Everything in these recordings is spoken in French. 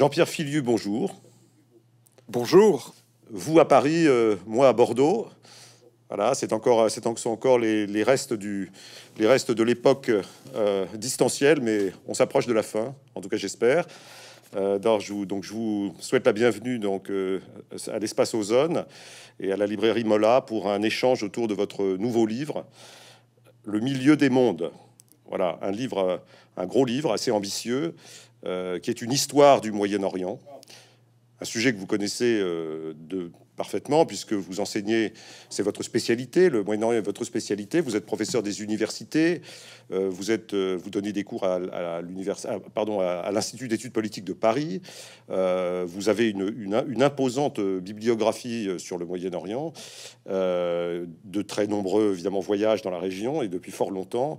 Jean-Pierre Filiu, bonjour. Bonjour. Vous à Paris, euh, moi à Bordeaux. Voilà, c'est encore, c'est encore les, restes les restes de l'époque euh, distancielle, mais on s'approche de la fin, en tout cas j'espère. Euh, je vous, souhaite la bienvenue donc à l'espace Ozone et à la librairie Mola pour un échange autour de votre nouveau livre, Le milieu des mondes. Voilà, un livre, un gros livre assez ambitieux euh, qui est une histoire du Moyen-Orient, un sujet que vous connaissez euh, de parfaitement, puisque vous enseignez, c'est votre spécialité, le Moyen-Orient est votre spécialité, vous êtes professeur des universités, euh, vous, êtes, euh, vous donnez des cours à, à pardon, à, l'Institut d'études politiques de Paris, euh, vous avez une, imposante bibliographie sur le Moyen-Orient, de très nombreux, évidemment, voyages dans la région, et depuis fort longtemps.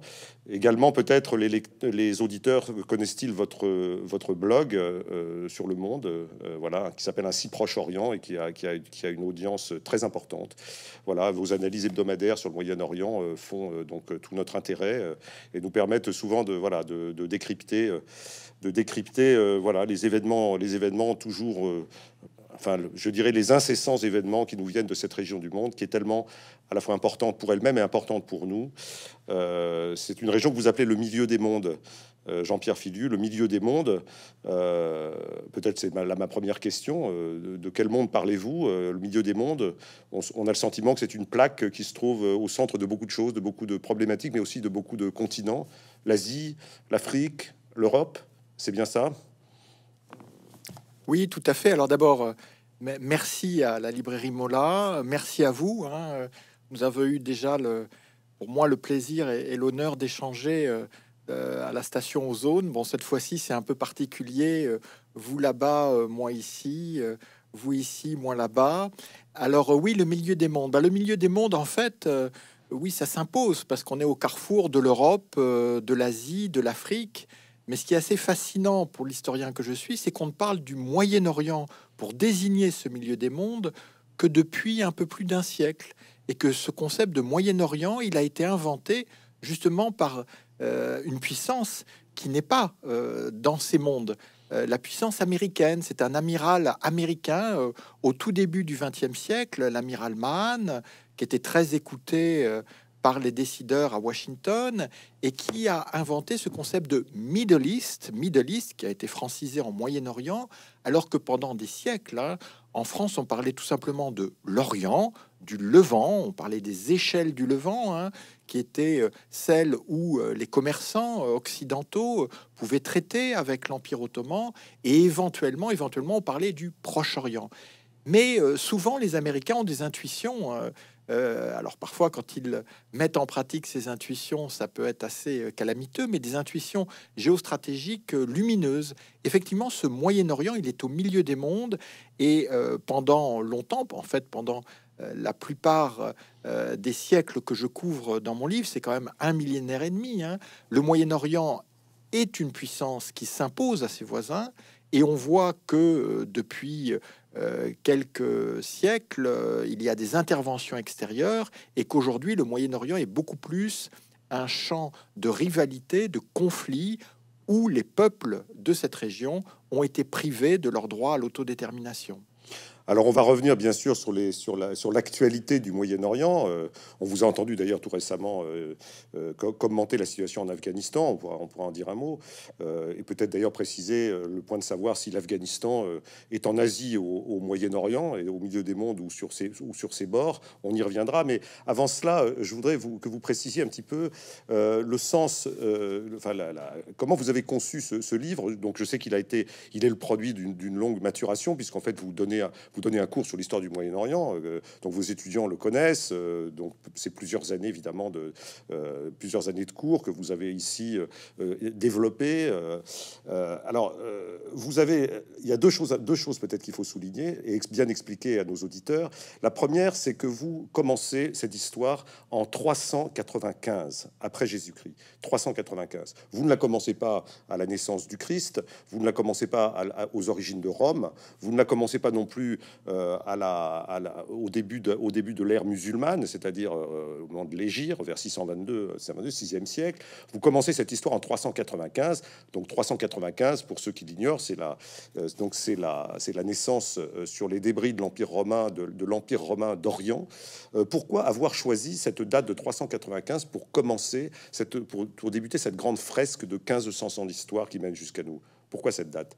Également, peut-être, les, auditeurs connaissent-ils votre, votre blog sur le monde, voilà, qui s'appelle Ainsi Proche-Orient, et qui a, qui a, qui a une audience euh, très importante. Voilà, vos analyses hebdomadaires sur le Moyen-Orient euh, font euh, donc tout notre intérêt et nous permettent souvent de voilà de, décrypter, de décrypter voilà les événements, les événements toujours enfin, je dirais, les incessants événements qui nous viennent de cette région du monde, qui est tellement à la fois importante pour elle-même et importante pour nous. c'est une région que vous appelez le milieu des mondes. Euh, Jean-Pierre Filu, le milieu des mondes. Euh, peut-être c'est ma, ma, première question. Euh, de, quel monde parlez-vous Le milieu des mondes, on, a le sentiment que c'est une plaque qui se trouve au centre de beaucoup de choses, de beaucoup de problématiques, mais aussi de beaucoup de continents. L'Asie, l'Afrique, l'Europe, c'est bien ça Oui, tout à fait. Alors d'abord, merci à la librairie Mola, merci à vous. vous hein. avez eu déjà, le, pour moi, le plaisir et l'honneur d'échanger euh, à la station Ozone. Bon, cette fois-ci, c'est un peu particulier. Euh, vous là-bas, euh, moi ici. vous ici, moi là-bas. Alors oui, le milieu des mondes. Bah, le milieu des mondes, en fait, oui, ça s'impose parce qu'on est au carrefour de l'Europe, de l'Asie, de l'Afrique. Mais ce qui est assez fascinant pour l'historien que je suis, c'est qu'on ne parle du Moyen-Orient pour désigner ce milieu des mondes que depuis un peu plus d'un siècle. Et que ce concept de Moyen-Orient, il a été inventé justement par euh, une puissance qui n'est pas euh, dans ces mondes euh, la puissance américaine. C'est un amiral américain au tout début du XXe siècle, l'amiral Mahan, qui était très écouté par les décideurs à Washington et qui a inventé ce concept de Middle East, Middle East qui a été francisé en Moyen-Orient, alors que pendant des siècles, hein, en France, on parlait tout simplement de l'Orient, du Levant, on parlait des échelles du Levant, hein, qui étaient euh, celles où euh, les commerçants euh, occidentaux pouvaient traiter avec l'Empire ottoman, et éventuellement, éventuellement, on parlait du Proche-Orient. Mais souvent, les Américains ont des intuitions. Hein, euh, alors parfois, quand ils mettent en pratique ces intuitions, ça peut être assez euh, calamiteux, mais des intuitions géostratégiques euh, lumineuses. Effectivement, ce Moyen-Orient, il est au milieu des mondes et pendant longtemps, en fait, pendant la plupart des siècles que je couvre dans mon livre, c'est quand même un millénaire et demi. Hein, le Moyen-Orient est une puissance qui s'impose à ses voisins et on voit que euh, depuis euh, quelques siècles, euh, il y a des interventions extérieures et qu'aujourd'hui, le Moyen-Orient est beaucoup plus un champ de rivalité, de conflit, où les peuples de cette région ont été privés de leur droit à l'autodétermination. Alors on va revenir bien sûr sur, l'actualité du Moyen-Orient. Euh, on vous a entendu d'ailleurs tout récemment euh, euh, commenter la situation en Afghanistan, on pourra, en dire un mot, et peut-être d'ailleurs préciser le point de savoir si l'Afghanistan est en Asie, au, au, Moyen-Orient, et au milieu des mondes ou sur, ses, bords, on y reviendra. Mais avant cela, je voudrais que vous précisiez un petit peu le sens, comment vous avez conçu ce, livre. Donc je sais qu'il a été, il est le produit d'une, longue maturation, puisqu'en fait vous donnez... Vous donner un cours sur l'histoire du Moyen-Orient, euh, dont vos étudiants le connaissent. Euh, donc c'est plusieurs années évidemment de euh, plusieurs années de cours que vous avez ici développé. alors vous avez, il y a deux choses, deux choses peut-être qu'il faut souligner et bien expliquer à nos auditeurs. La première, c'est que vous commencez cette histoire en 395 après Jésus-Christ. 395. Vous ne la commencez pas à la naissance du Christ. Vous ne la commencez pas aux origines de Rome. Vous ne la commencez pas non plus euh, à au début de, l'ère musulmane, c'est-à-dire euh, au moment de l'Égir, vers 622, 6e siècle. Vous commencez cette histoire en 395. Donc 395, pour ceux qui l'ignorent, c'est la, euh, c'est la, naissance sur les débris de l'Empire romain, de, l'Empire romain d'Orient. pourquoi avoir choisi cette date de 395 pour commencer pour, pour débuter cette grande fresque de 1500 ans d'histoire qui mène jusqu'à nous Pourquoi cette date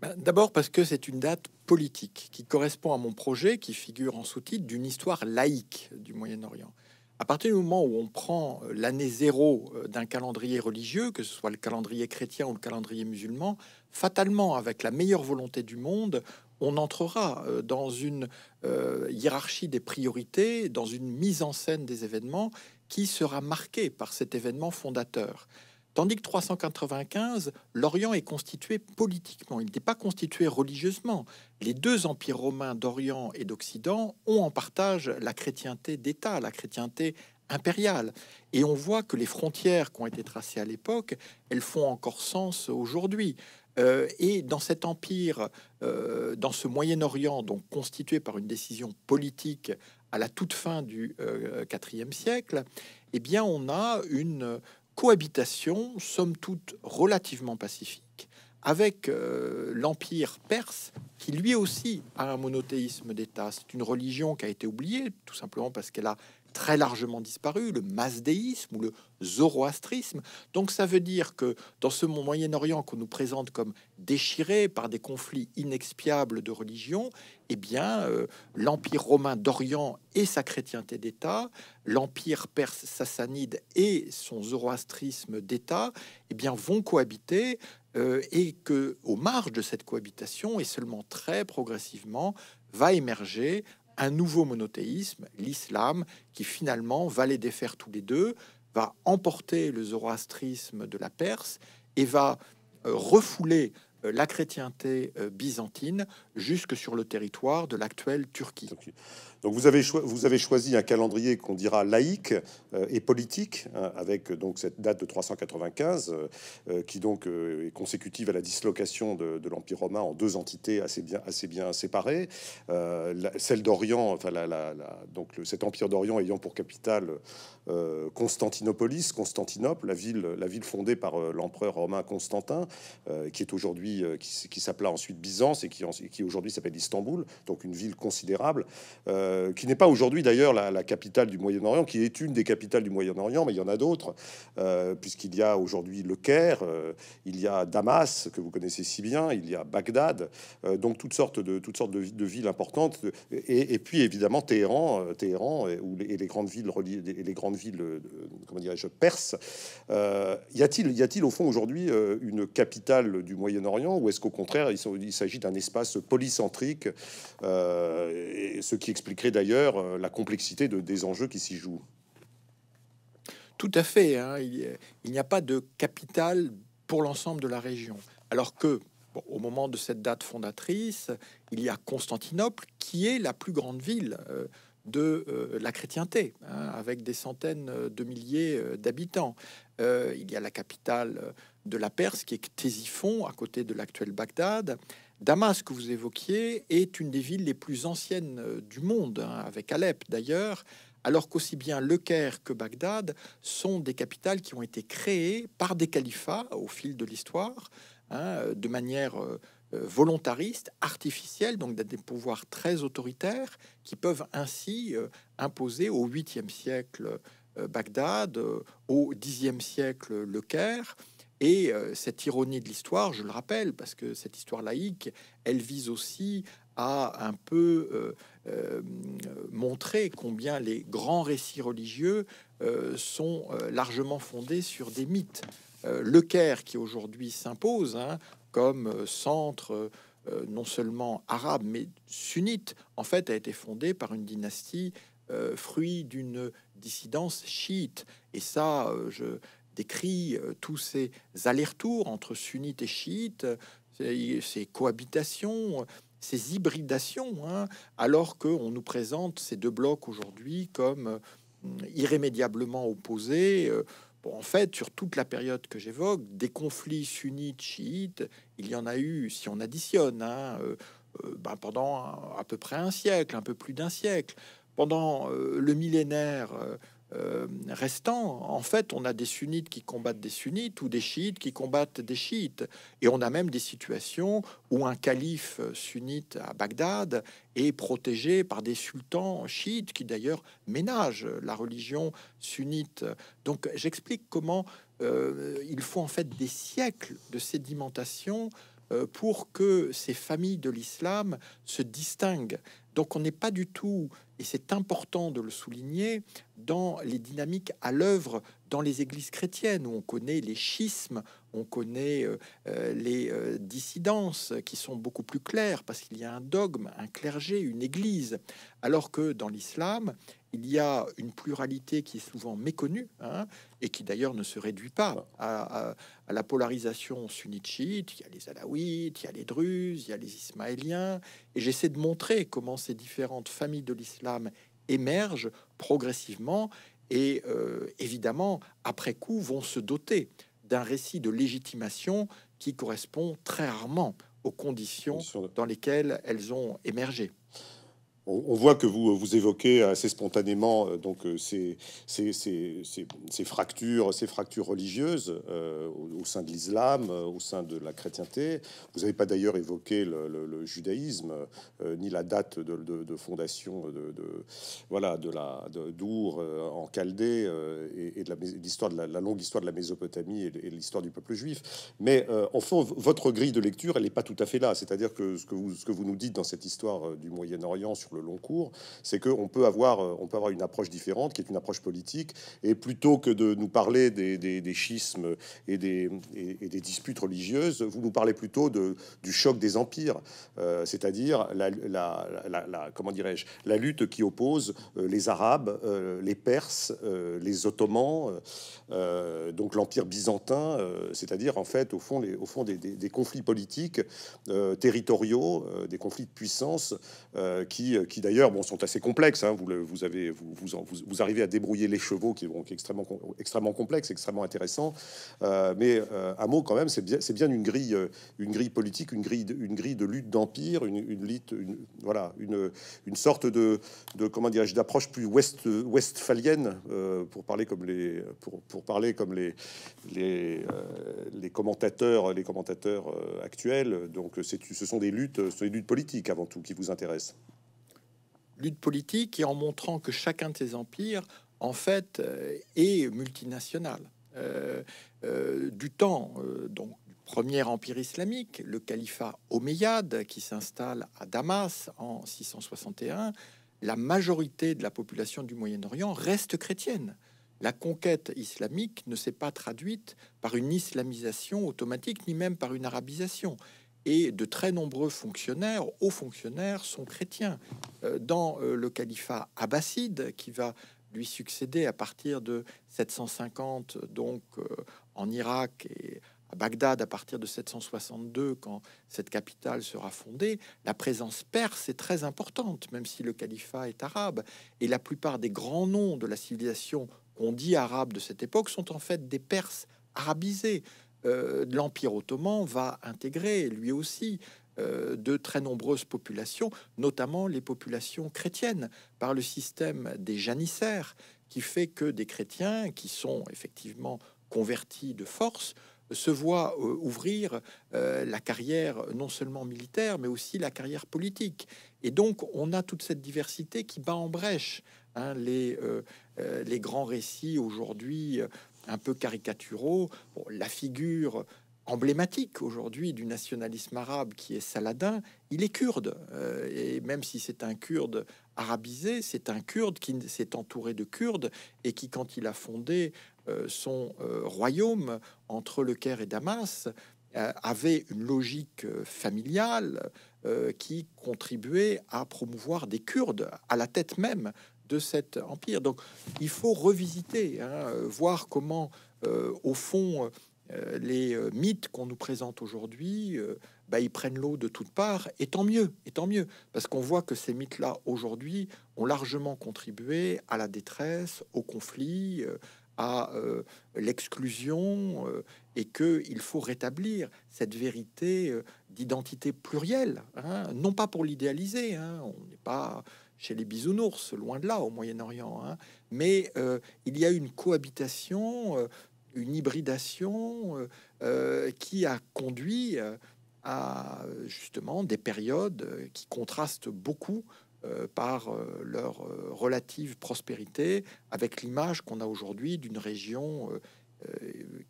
bah, d'abord parce que c'est une date politique qui correspond à mon projet qui figure en sous-titre d'une histoire laïque du Moyen-Orient. À partir du moment où on prend euh, l'année zéro euh, d'un calendrier religieux, que ce soit le calendrier chrétien ou le calendrier musulman, fatalement, avec la meilleure volonté du monde, on entrera euh, dans une hiérarchie des priorités, dans une mise en scène des événements qui sera marquée par cet événement fondateur. Tandis que 395, l'Orient est constitué politiquement, il n'est pas constitué religieusement. Les deux empires romains d'Orient et d'Occident ont en partage la chrétienté d'État, la chrétienté impériale. Et on voit que les frontières qui ont été tracées à l'époque, elles font encore sens aujourd'hui. Euh, et dans cet empire, euh, dans ce Moyen-Orient, donc constitué par une décision politique à la toute fin du euh, IVe siècle, eh bien, on a une cohabitation, somme toute relativement pacifique, avec euh, l'Empire perse, qui lui aussi a un monothéisme d'État. C'est une religion qui a été oubliée, tout simplement parce qu'elle a très largement disparu, le masdéisme ou le zoroastrisme. Donc ça veut dire que dans ce Moyen-Orient qu'on nous présente comme déchiré par des conflits inexpiables de religion, eh bien euh, l'Empire romain d'Orient et sa chrétienté d'État, l'Empire perse sassanide et son zoroastrisme d'État, eh bien vont cohabiter euh, et que, aux marges de cette cohabitation, et seulement très progressivement, va émerger un nouveau monothéisme, l'islam, qui finalement va les défaire tous les deux, va emporter le zoroastrisme de la Perse et va euh, refouler euh, la chrétienté euh, byzantine jusque sur le territoire de l'actuelle Turquie. Donc vous avez, vous avez choisi un calendrier qu'on dira laïque euh, et politique, hein, avec donc cette date de 395, qui donc est consécutive à la dislocation de, l'Empire romain en deux entités assez bien, assez bien séparées. celle d'Orient, enfin donc cet Empire d'Orient ayant pour capitale euh, Constantinopolis, Constantinople, la ville, la fondée par euh, l'empereur romain Constantin, euh, qui est aujourd'hui, qui, qui s'appela ensuite Byzance et qui, qui aujourd'hui s'appelle Istanbul, donc une ville considérable, qui n'est pas aujourd'hui d'ailleurs la, capitale du Moyen-Orient, qui est une des capitales du Moyen-Orient, mais il y en a d'autres, puisqu'il y a aujourd'hui le Caire, il y a Damas, que vous connaissez si bien, il y a Bagdad, donc toutes sortes de, toutes sortes de, villes importantes, et, puis évidemment Téhéran, Téhéran et, les grandes villes reliées, les grandes ville euh, comment dirais-je, euh, y a-t-il, y a-t-il au fond aujourd'hui euh, une capitale du Moyen-Orient ou est-ce qu'au contraire il, s'agit d'un espace polycentrique, ce qui expliquerait d'ailleurs la complexité de, des enjeux qui s'y jouent Tout à fait. Hein. il, n'y a pas de capitale pour l'ensemble de la région, alors que au moment de cette date fondatrice, il y a Constantinople qui est la plus grande ville de euh, la chrétienté, hein, avec des centaines euh, de milliers euh, d'habitants. il y a la capitale de la Perse, qui est Ctésiphon, à côté de l'actuel Bagdad. Damas, que vous évoquiez, est une des villes les plus anciennes du monde, hein, avec Alep d'ailleurs, alors qu'aussi bien Le Caire que Bagdad sont des capitales qui ont été créées par des califats au fil de l'histoire, hein, de manière... Euh, volontaristes, artificiels, donc des pouvoirs très autoritaires qui peuvent ainsi euh, imposer au 8e siècle euh, Bagdad, au 10e siècle Le Caire. Et cette ironie de l'histoire, je le rappelle, parce que cette histoire laïque, elle vise aussi à un peu montrer combien les grands récits religieux sont largement fondés sur des mythes. le Caire qui aujourd'hui s'impose hein, comme euh, centre euh, non seulement arabe mais sunnite, en fait, a été fondée par une dynastie euh, fruit d'une dissidence chiite. Et ça, je décris tous ces allers-retours entre sunnites et chiite, ces, cohabitations ces hybridations, hein, alors qu'on nous présente ces deux blocs aujourd'hui comme irrémédiablement opposés en fait, sur toute la période que j'évoque, des conflits sunnites, chiites, il y en a eu, si on additionne, hein, euh, euh, ben, pendant à peu près un siècle, un peu plus d'un siècle. Pendant euh, le millénaire, euh, restant. En fait, on a des sunnites qui combattent des sunnites ou des chiites qui combattent des chiites. Et on a même des situations où un calife sunnite à Bagdad est protégé par des sultans chiites qui d'ailleurs ménagent la religion sunnite. Donc j'explique comment euh, il faut en fait des siècles de sédimentation euh, pour que ces familles de l'islam se distinguent. Donc on n'est pas du tout, et c'est important de le souligner, dans les dynamiques à l'œuvre dans les églises chrétiennes, où on connaît les schismes, on connaît euh, euh, les euh, dissidences qui sont beaucoup plus claires, parce qu'il y a un dogme, un clergé, une église, alors que dans l'islam, il y a une pluralité qui est souvent méconnue, hein, et qui d'ailleurs ne se réduit pas à, la polarisation sunnite-chiite, il y a les alaouites, il y a les druzes, il y a les ismaéliens, et j'essaie de montrer comment ces différentes familles de l'islam émergent progressivement et euh, évidemment, après coup, vont se doter d'un récit de légitimation qui correspond très rarement aux conditions dans lesquelles elles ont émergé on, voit que vous, vous évoquez assez spontanément euh, donc euh, ces, ces, fractures, ces fractures religieuses euh, au, sein de l'islam, au sein de la chrétienté. Vous n'avez pas d'ailleurs évoqué le, judaïsme ni la date de, fondation de, voilà de la d'Our en Chaldée et, de l'histoire de la, longue histoire de la Mésopotamie et, et l'histoire du peuple juif. Mais enfin, votre grille de lecture, elle n'est pas tout à fait là. C'est-à-dire que ce que vous ce que vous nous dites dans cette histoire du Moyen-Orient sur le long cours, c'est qu'on peut avoir, euh, on peut avoir une approche différente, qui est une approche politique, et plutôt que de nous parler des, des, schismes et des, et, des, disputes religieuses, vous nous parlez plutôt de, du choc des empires, euh, c'est-à-dire la, la, la, comment dirais-je, la lutte qui oppose euh, les Arabes, les Perses, les Ottomans, donc l'empire byzantin, c'est-à-dire en fait au fond, les, au fond des, des conflits politiques territoriaux, des conflits de puissance qui euh, qui d'ailleurs bon, sont assez complexes. Hein. vous, vous, avez, vous, arrivez à débrouiller les chevaux, qui, sont est extrêmement, extrêmement complexe, extrêmement intéressant. Euh, mais euh, un mot quand même, c'est bien, une grille, une grille politique, une grille, une grille de lutte d'empire, une, voilà, une, sorte de, comment dirais d'approche plus ouest, westphalienne, pour parler comme les, pour, parler comme les, les, commentateurs, les commentateurs actuels. Donc, ce sont des luttes, ce sont des luttes politiques avant tout qui vous intéressent lutte politique et en montrant que chacun de ces empires, en fait, euh, est multinational. Euh, euh, du temps, donc du premier empire islamique, le califat omeyyade qui s'installe à Damas en 661, la majorité de la population du Moyen-Orient reste chrétienne. La conquête islamique ne s'est pas traduite par une islamisation automatique ni même par une arabisation et de très nombreux fonctionnaires, hauts fonctionnaires, sont chrétiens. Euh, dans euh, le califat abbasside, qui va lui succéder à partir de 750, donc euh, en Irak et à Bagdad à partir de 762, quand cette capitale sera fondée, la présence perse est très importante, même si le califat est arabe. Et la plupart des grands noms de la civilisation qu'on dit arabe de cette époque sont en fait des Perses arabisés. Euh, l'Empire ottoman va intégrer lui aussi euh, de très nombreuses populations, notamment les populations chrétiennes, par le système des janissaires, qui fait que des chrétiens qui sont effectivement convertis de force se voient euh, ouvrir la carrière non seulement militaire, mais aussi la carrière politique. Et donc on a toute cette diversité qui bat en brèche hein, les, grands récits aujourd'hui un peu caricaturaux. la figure emblématique aujourd'hui du nationalisme arabe qui est Saladin, il est kurde. Euh, et même si c'est un kurde arabisé, c'est un kurde qui s'est entouré de kurdes et qui, quand il a fondé euh, son euh, royaume entre le Caire et Damas, avait une logique familiale qui contribuait à promouvoir des Kurdes à la tête même de cet empire. Donc il faut revisiter, hein, voir comment, euh, au fond, euh, les euh, mythes qu'on nous présente aujourd'hui, bah, ils prennent l'eau de toutes parts, et tant mieux, et tant mieux, parce qu'on voit que ces mythes-là, aujourd'hui, ont largement contribué à la détresse, au conflit, à l'exclusion et que il faut rétablir cette vérité d'identité plurielle, hein. non pas pour l'idéaliser, hein. on n'est pas chez les bisounours, loin de là au Moyen-Orient. Hein. Mais euh, il y a une cohabitation, euh, une hybridation euh, qui a conduit à justement des périodes qui contrastent beaucoup par leur relative prospérité avec l'image qu'on a aujourd'hui d'une région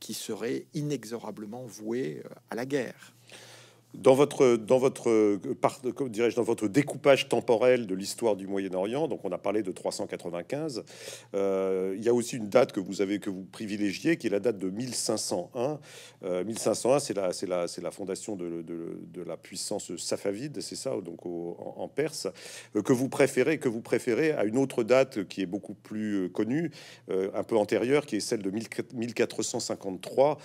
qui serait inexorablement vouée à la guerre dans votre, dans votre, dirais dans votre découpage temporel de l'histoire du Moyen-Orient, donc on a parlé de 395, euh, il y a aussi une date que vous avez, que vous privilégiez, qui est la date de 1501. 1501, euh, c'est la, c'est la, c'est la fondation de, la puissance safavide, c'est ça, donc en, Perse, euh, que vous préférez, que vous préférez à une autre date qui est beaucoup plus connue, un peu antérieure, qui est celle de 1453,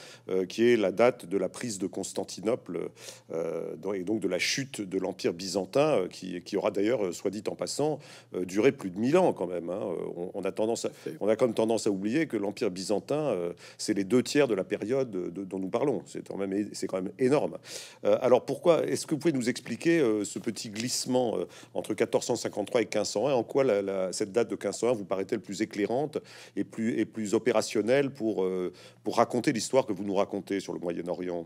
qui est la date de la prise de Constantinople. Euh, et donc de la chute de l'Empire byzantin, euh, qui, aura d'ailleurs, euh, soit dit en passant, duré plus de 1000 ans quand même. Hein. On, a tendance, on a comme tendance à oublier que l'Empire byzantin, c'est les deux tiers de la période dont nous parlons. C'est quand même, c'est quand même énorme. alors pourquoi Est-ce que vous pouvez nous expliquer ce petit glissement entre 1453 et 1501 En quoi cette date de 1501 vous paraît-elle plus éclairante et plus, et plus opérationnelle pour, pour raconter l'histoire que vous nous racontez sur le Moyen-Orient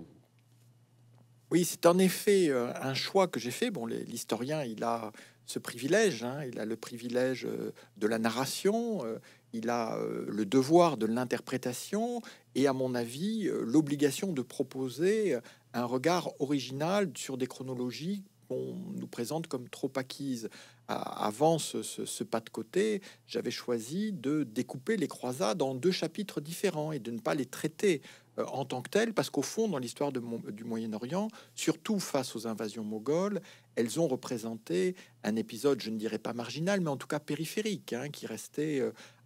oui, c'est en effet euh, un choix que j'ai fait. Bon, l'historien, il a ce privilège, hein. il a le privilège euh, de la narration, euh, il a le devoir de l'interprétation et, à mon avis, l'obligation de proposer un regard original sur des chronologies nous présente comme trop acquise Avant ce, pas de côté, j'avais choisi de découper les croisades en deux chapitres différents et de ne pas les traiter euh, en tant que telles, parce qu'au fond, dans l'histoire du Moyen-Orient, surtout face aux invasions mogholes, elles ont représenté un épisode, je ne dirais pas marginal, mais en tout cas périphérique, hein, qui restait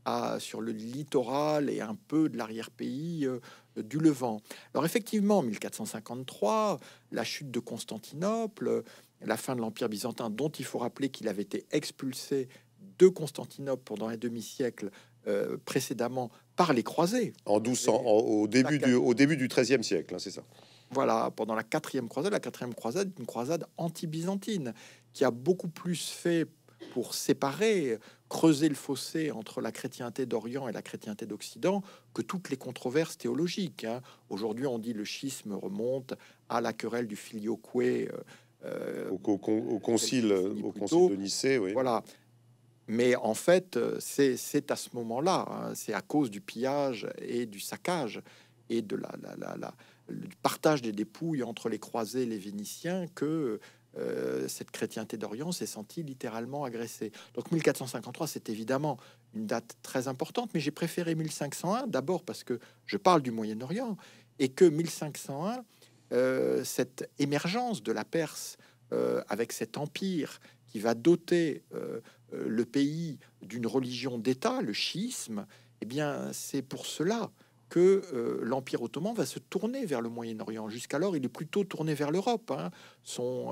euh, sur le littoral et un peu de l'arrière-pays euh, du Levant. Alors effectivement, 1453, la chute de Constantinople, la fin de l'Empire byzantin, dont il faut rappeler qu'il avait été expulsé de Constantinople pendant un demi-siècle euh, précédemment par les croisés. En 1200, au, début du, au début XIIIe siècle, hein, c'est ça. Voilà, pendant la quatrième croisade, la quatrième croisade une croisade anti-byzantine qui a beaucoup plus fait pour séparer, creuser le fossé entre la chrétienté d'Orient et la chrétienté d'Occident que toutes les controverses théologiques. Hein. Aujourd'hui, on dit le schisme remonte à la querelle du filioque euh, euh, au, concile, au de Nicée. Oui. Voilà. Mais en fait, euh, c'est à ce moment-là, hein, c'est à cause du pillage et du saccage et de la, partage des dépouilles entre les croisés et les Vénitiens que euh, cette chrétienté d'Orient s'est sentie littéralement agressée. Donc 1453, c'est évidemment une date très importante, mais j'ai préféré 1501 d'abord parce que je parle du Moyen-Orient et que 1501 euh, cette émergence de la Perse euh, avec cet empire qui va doter euh, le pays d'une religion d'État, le chiisme, eh bien, c'est pour cela que l'Empire ottoman va se tourner vers le Moyen-Orient. Jusqu'alors, il est plutôt tourné vers l'Europe. Hein. Son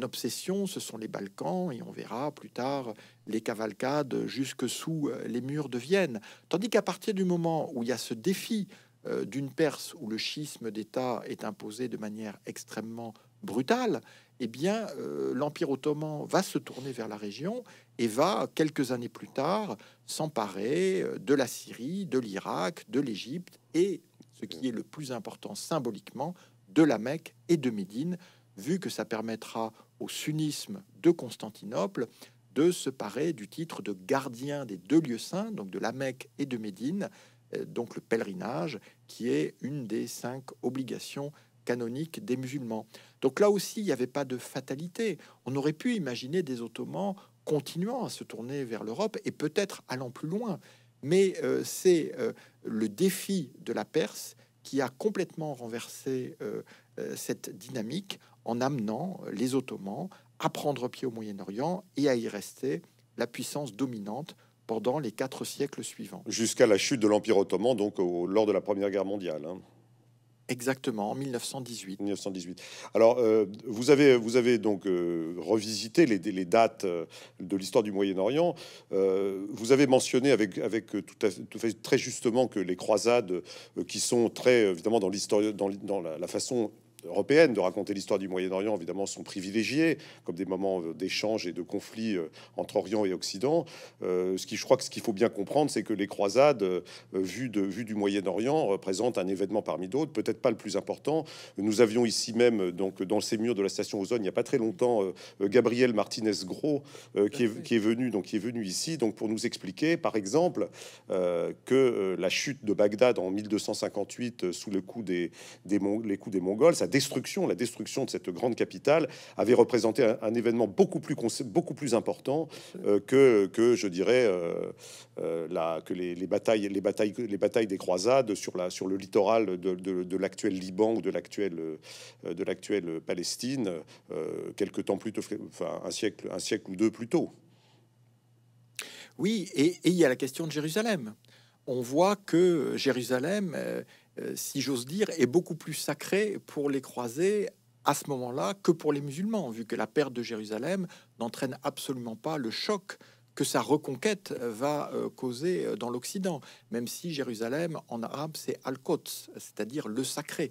obsession, ce sont les Balkans, et on verra plus tard les cavalcades jusque sous les murs de Vienne. Tandis qu'à partir du moment où il y a ce défi euh, d'une Perse où le schisme d'État est imposé de manière extrêmement brutale, eh bien, euh, l'Empire ottoman va se tourner vers la région et va, quelques années plus tard, s'emparer euh, de la Syrie, de l'Irak, de l'Égypte et, ce qui est le plus important symboliquement, de la Mecque et de Médine, vu que ça permettra au sunnisme de Constantinople de se parer du titre de gardien des deux lieux saints, donc de la Mecque et de Médine, euh, donc le pèlerinage, qui est une des cinq obligations canoniques des musulmans. Donc là aussi, il n'y avait pas de fatalité. On aurait pu imaginer des Ottomans continuant à se tourner vers l'Europe et peut-être allant plus loin. Mais euh, c'est euh, le défi de la Perse qui a complètement renversé cette dynamique en amenant les Ottomans à prendre pied au Moyen-Orient et à y rester la puissance dominante pendant les quatre siècles suivants. Jusqu'à la chute de l'Empire ottoman, donc au, lors de la Première Guerre mondiale. Hein. Exactement, en 1918. 1918. Alors, euh, vous, avez, vous avez donc euh, revisité les, dates euh, de l'histoire du Moyen-Orient. vous avez mentionné avec, avec tout, à fait, très justement que les croisades, qui sont très évidemment dans, dans, dans la, la, façon européenne de raconter l'histoire du Moyen-Orient, évidemment, sont privilégiés comme des moments euh, d'échange et de conflit euh, entre Orient et Occident. Euh, ce qui, je crois que ce qu'il faut bien comprendre, c'est que les croisades, vues, de, du Moyen-Orient, représentent un événement parmi d'autres, peut-être pas le plus important. Nous avions ici même, donc, dans ces murs de la station Ozone, il n'y a pas très longtemps, Gabriel Martinez-Gros, qui est, venu, donc, qui est venu ici, donc, pour nous expliquer, par exemple, que la chute de Bagdad en 1258, sous le coup des, des, les coups des Mongols, ça destruction, la destruction de cette grande capitale avait représenté un, événement beaucoup plus, beaucoup plus important euh, que, que, je dirais, euh, euh, que les, batailles, les, batailles, les batailles des croisades sur, la, sur le littoral de, l'actuel Liban ou de l'actuelle de l'actuelle Palestine, quelques temps plus tôt, enfin un siècle, un siècle ou deux plus tôt. Oui, et, et il y a la question de Jérusalem on voit que Jérusalem euh, si j'ose dire, est beaucoup plus sacré pour les croisés à ce moment-là que pour les musulmans, vu que la perte de Jérusalem n'entraîne absolument pas le choc que sa reconquête va euh, causer euh, dans l'Occident, même si Jérusalem, en arabe, c'est Al-Qods, c'est-à-dire le sacré.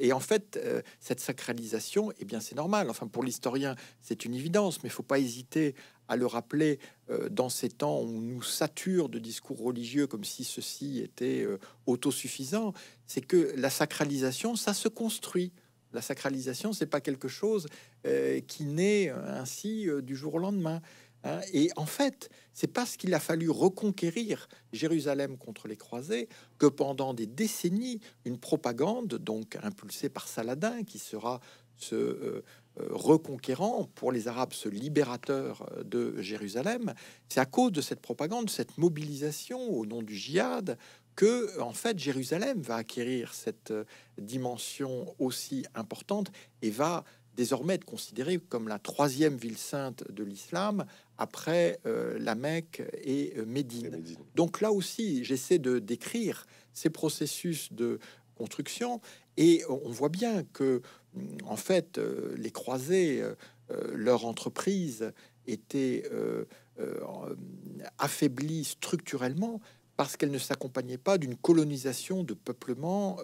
Et en fait, cette sacralisation, eh bien, c'est normal. Enfin, pour l'historien, c'est une évidence, mais il ne faut pas hésiter à le rappeler, euh, dans ces temps on nous sature de discours religieux comme si ceci était euh, autosuffisant, c'est que la sacralisation, ça se construit. La sacralisation, c'est pas quelque chose euh, qui naît ainsi du jour au lendemain. Hein. Et en fait, c'est parce qu'il a fallu reconquérir Jérusalem contre les croisés que pendant des décennies, une propagande, donc impulsée par Saladin, qui sera ce, euh, reconquérant, pour les Arabes, ce libérateur euh, de Jérusalem, c'est à cause de cette propagande, cette mobilisation au nom du djihad, que en fait Jérusalem va acquérir cette euh, dimension aussi importante et va désormais être considérée comme la troisième ville sainte de l'islam après la Mecque et Médine. Médine. Donc là aussi, j'essaie de décrire ces processus de construction et on voit bien que, mm, en fait, euh, les croisés, euh, euh, leur entreprise était affaiblie structurellement parce qu'elle ne s'accompagnait pas d'une colonisation de peuplement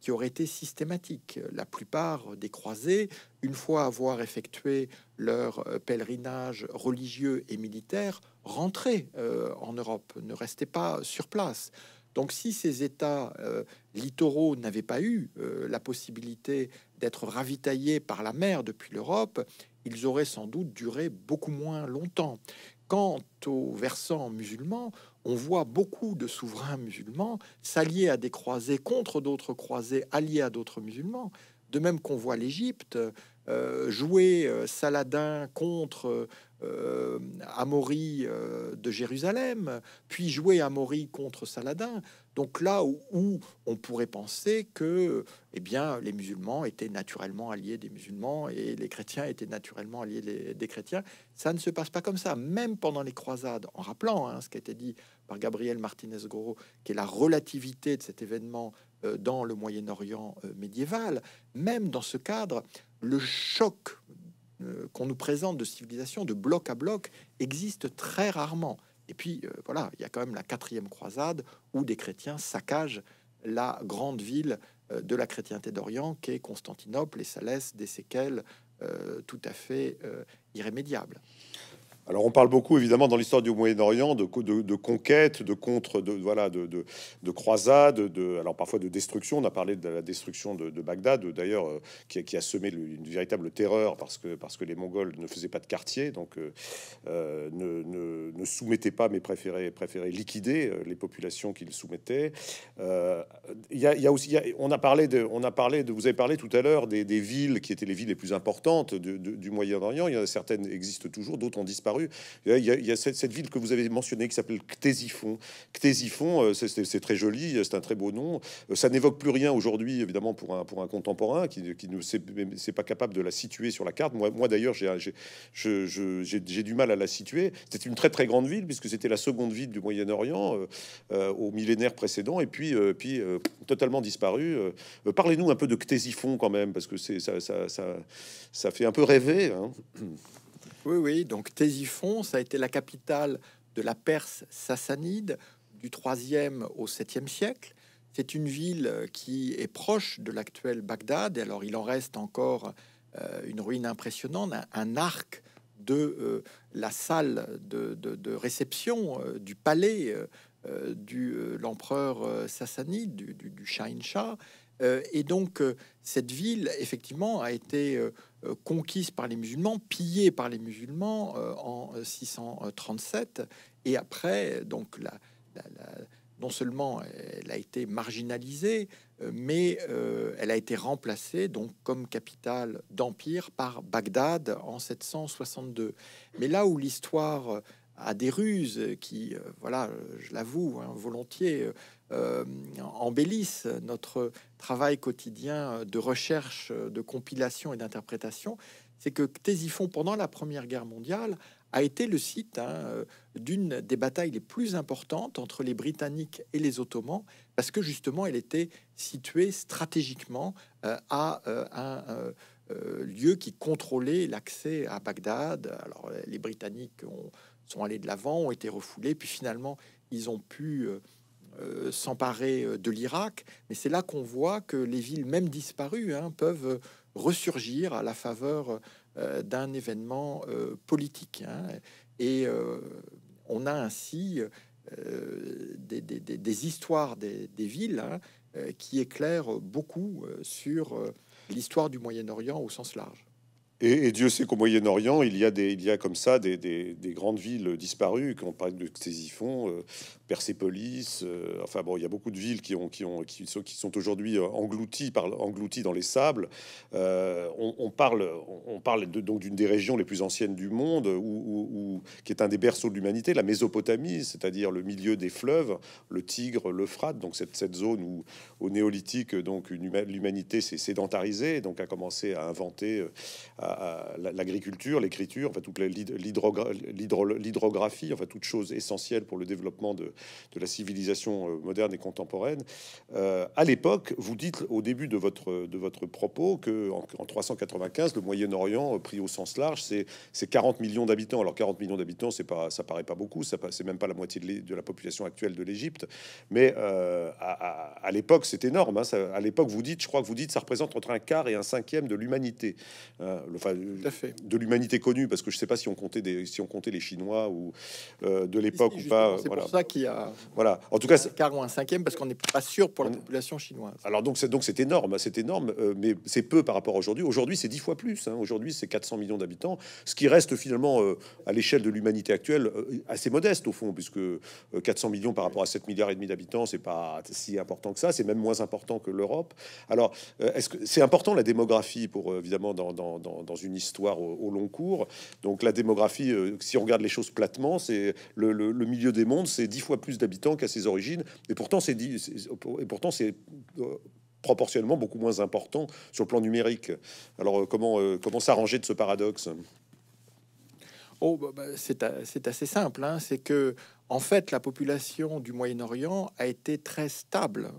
qui aurait été systématique. La plupart des croisés, une fois avoir effectué leur pèlerinage religieux et militaire, rentraient en Europe, ne restaient pas sur place. Donc si ces États euh, littoraux n'avaient pas eu euh, la possibilité d'être ravitaillés par la mer depuis l'Europe, ils auraient sans doute duré beaucoup moins longtemps. Quant aux versants musulmans, on voit beaucoup de souverains musulmans s'allier à des croisés contre d'autres croisés alliés à d'autres musulmans. De même qu'on voit l'Égypte euh, jouer Saladin contre euh, Amaury euh, de Jérusalem, puis jouer Amaury contre Saladin. Donc là où, on pourrait penser que eh bien, les musulmans étaient naturellement alliés des musulmans et les chrétiens étaient naturellement alliés des chrétiens, ça ne se passe pas comme ça. Même pendant les croisades, en rappelant hein, ce qui a été dit par Gabriel Martinez-Goro, qui est la relativité de cet événement euh, dans le Moyen-Orient médiéval, même dans ce cadre, le choc euh, qu'on nous présente de civilisation de bloc à bloc existe très rarement. Et puis euh, voilà, il y a quand même la quatrième croisade où des chrétiens saccagent la grande ville euh, de la chrétienté d'Orient est Constantinople et ça laisse des séquelles tout à fait irrémédiables. Alors on parle beaucoup évidemment dans l'histoire du Moyen-Orient de, de, de de contre, de voilà, de, de, de de, alors parfois de destruction. On a parlé de la destruction de, Bagdad, d'ailleurs, euh, qui, a semé une véritable terreur parce que parce que les Mongols ne faisaient pas de quartier, donc euh, euh, ne, soumettaient pas, mais préféraient, préféraient liquider les populations qu'ils soumettaient. Il y, a, aussi, on a parlé de, on a parlé de, vous avez parlé tout à l'heure des, des, villes qui étaient les villes les plus importantes du Moyen-Orient. Il y en a certaines existent toujours, d'autres ont disparu il y a, cette, ville que vous avez mentionnée qui s'appelle Ctésiphon. Ctésiphon, euh, c'est très joli, c'est un très beau nom. Euh, ça n'évoque plus rien aujourd'hui, évidemment, pour un, pour un contemporain qui, ne s'est pas capable de la situer sur la carte. Moi, moi d'ailleurs, j'ai du mal à la situer. C'était une très très grande ville puisque c'était la seconde ville du Moyen-Orient euh, au millénaire précédent et puis, puis totalement disparue. Parlez-nous un peu de Ctésiphon quand même parce que ça ça, ça, ça, fait un peu rêver. Hein. Oui, oui, donc Tésiphon, ça a été la capitale de la Perse sassanide du 3e au 7e siècle. C'est une ville qui est proche de l'actuel Bagdad, et alors il en reste encore euh, une ruine impressionnante, un, arc de euh, la salle de, réception euh, du palais de l'empereur sassanide, du, du Shahin Shah. et donc cette ville, effectivement, a été euh, conquise par les musulmans, pillée par les musulmans euh, en 637. Euh, Et après, donc, la, non seulement elle a été marginalisée, mais elle a été remplacée donc comme capitale d'empire par Bagdad en 762. Mais là où l'histoire à des ruses qui, euh, voilà, je l'avoue hein, volontiers, euh, euh, embellissent notre travail quotidien de recherche, de compilation et d'interprétation, c'est que Ctésiphon, pendant la Première Guerre mondiale, a été le site hein, d'une des batailles les plus importantes entre les Britanniques et les Ottomans, parce que justement, elle était située stratégiquement à un... lieu qui contrôlait l'accès à Bagdad. Alors les Britanniques ont sont allés de l'avant, ont été refoulés, puis finalement, ils ont pu euh, euh, s'emparer euh, de l'Irak. Mais c'est là qu'on voit que les villes, même disparues, hein, peuvent ressurgir à la faveur d'un événement politique. Hein. Et on a ainsi des, histoires des, villes hein, qui éclairent beaucoup sur l'histoire du Moyen-Orient au sens large. Et, Dieu sait qu'au Moyen-Orient, il y a il a comme ça des, grandes villes disparues. Quand on parle de Ctésiphon, euh, Persépolis. Euh, enfin bon, il y a beaucoup de villes qui, ont, qui, ont, qui, sont, qui sont aujourd'hui euh, englouties, par, englouties dans les sables. Euh, on, parle, on parle donc d'une des régions les plus anciennes du monde, où, qui est un des berceaux de l'humanité, la Mésopotamie, c'est-à-dire le milieu des fleuves, le Tigre, l'Euphrate, donc cette, cette zone où, au néolithique, donc l'humanité s'est sédentarisée, donc a commencé à inventer l'agriculture, l'écriture, enfin toute l'hydrographie, enfin toute chose essentielle pour le développement de, de la civilisation euh, moderne et contemporaine. Euh, à l'époque, vous dites au début de votre, de votre propos que en, 395, le Moyen-Orient, euh, pris au sens large, c'est 40 millions d'habitants. Alors 40 millions d'habitants, c'est pas, ça paraît pas beaucoup, ça c'est même pas la moitié de, de la population actuelle de l'Égypte, mais à, à, l'époque, c'est énorme. Hein, à l'époque, vous dites, je crois que vous dites, ça représente entre un quart et un cinquième de l'humanité, euh, de l'humanité connue, parce que je sais pas si on comptait des, si on comptait les Chinois ou de l'époque ou pas. C'est voilà. pour ça qu'il voilà. En tout cas, un un cinquième parce qu'on n'est pas sûr pour la population chinoise. Alors donc c'est donc c'est énorme, c'est énorme, euh, mais c'est peu par rapport à aujourd'hui. Aujourd'hui, c'est dix fois plus. Hein. Aujourd'hui, c'est 400 millions d'habitants, ce qui reste finalement euh, à l'échelle de l'humanité actuelle euh, assez modeste au fond, puisque 400 millions par rapport à 7 milliards et demi d'habitants, c'est pas si important que ça. C'est même moins important que l'Europe. Alors, est-ce que c'est important la démographie pour évidemment dans, une histoire au, long cours Donc la démographie, si on regarde les choses platement, c'est le, le milieu des mondes, c'est dix fois plus d'habitants qu'à ses origines. Et pourtant, c'est et pourtant c'est euh, proportionnellement beaucoup moins important sur le plan numérique. Alors euh, comment euh, comment s'arranger de ce paradoxe Oh, bah, bah, c'est assez simple. Hein. C'est que, en fait, la population du Moyen-Orient a été très stable,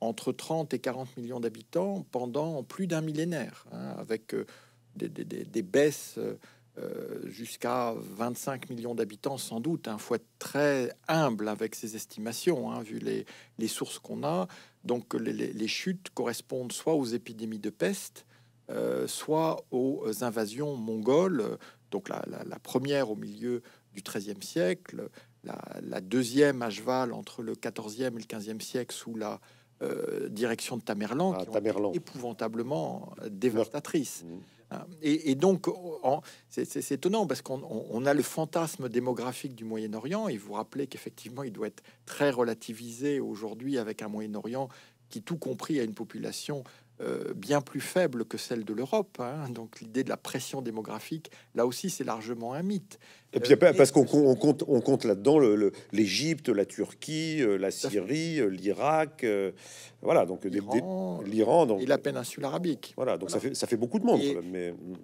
entre 30 et 40 millions d'habitants, pendant plus d'un millénaire, hein, avec des, baisses. Euh, jusqu'à 25 millions d'habitants, sans doute. Il hein. faut être très humble avec ces estimations, hein, vu les, sources qu'on a. Donc les, chutes correspondent soit aux épidémies de peste, euh, soit aux invasions mongoles, donc la, première au milieu du XIIIe siècle, la, deuxième à Cheval entre le XIVe et le XVe siècle sous la euh, direction de Tamerlan, ah, épouvantablement dévastatrice. Euh, et, donc, c'est étonnant parce qu'on a le fantasme démographique du Moyen-Orient. Et vous, vous rappelez qu'effectivement, il doit être très relativisé aujourd'hui avec un Moyen-Orient qui, tout compris, a une population euh, bien plus faible que celle de l'Europe. Hein. Donc l'idée de la pression démographique, là aussi, c'est largement un mythe. Et puis euh, parce qu'on compte, on compte là-dedans l'Égypte, la Turquie, euh, la Syrie, l'Irak, voilà, donc l'Iran donc, et la péninsule arabique. Voilà, donc Ça, fait, beaucoup de monde. mais... Hmm.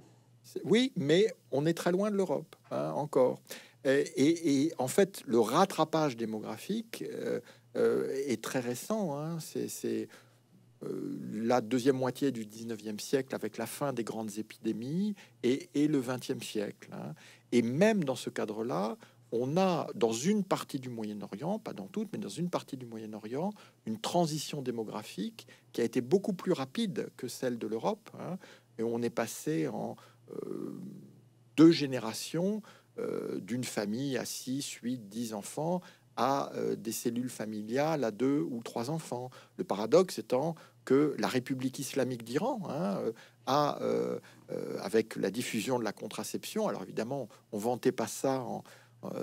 Oui, mais on est très loin de l'Europe hein, encore. Et, en fait, le rattrapage démographique est très récent. Hein. C'est euh, la deuxième moitié du 19e siècle avec la fin des grandes épidémies et, le 20e siècle. Hein. Et même dans ce cadre-là, on a dans une partie du Moyen-Orient, pas dans toute, mais dans une partie du Moyen-Orient, une transition démographique qui a été beaucoup plus rapide que celle de l'Europe. Hein. et on est passé en euh, deux générations euh, d'une famille à 6, 8, 10 enfants à des cellules familiales à deux ou trois enfants. Le paradoxe étant que la République islamique d'Iran hein, euh, a, euh, euh, avec la diffusion de la contraception, alors évidemment, on vantait pas ça en,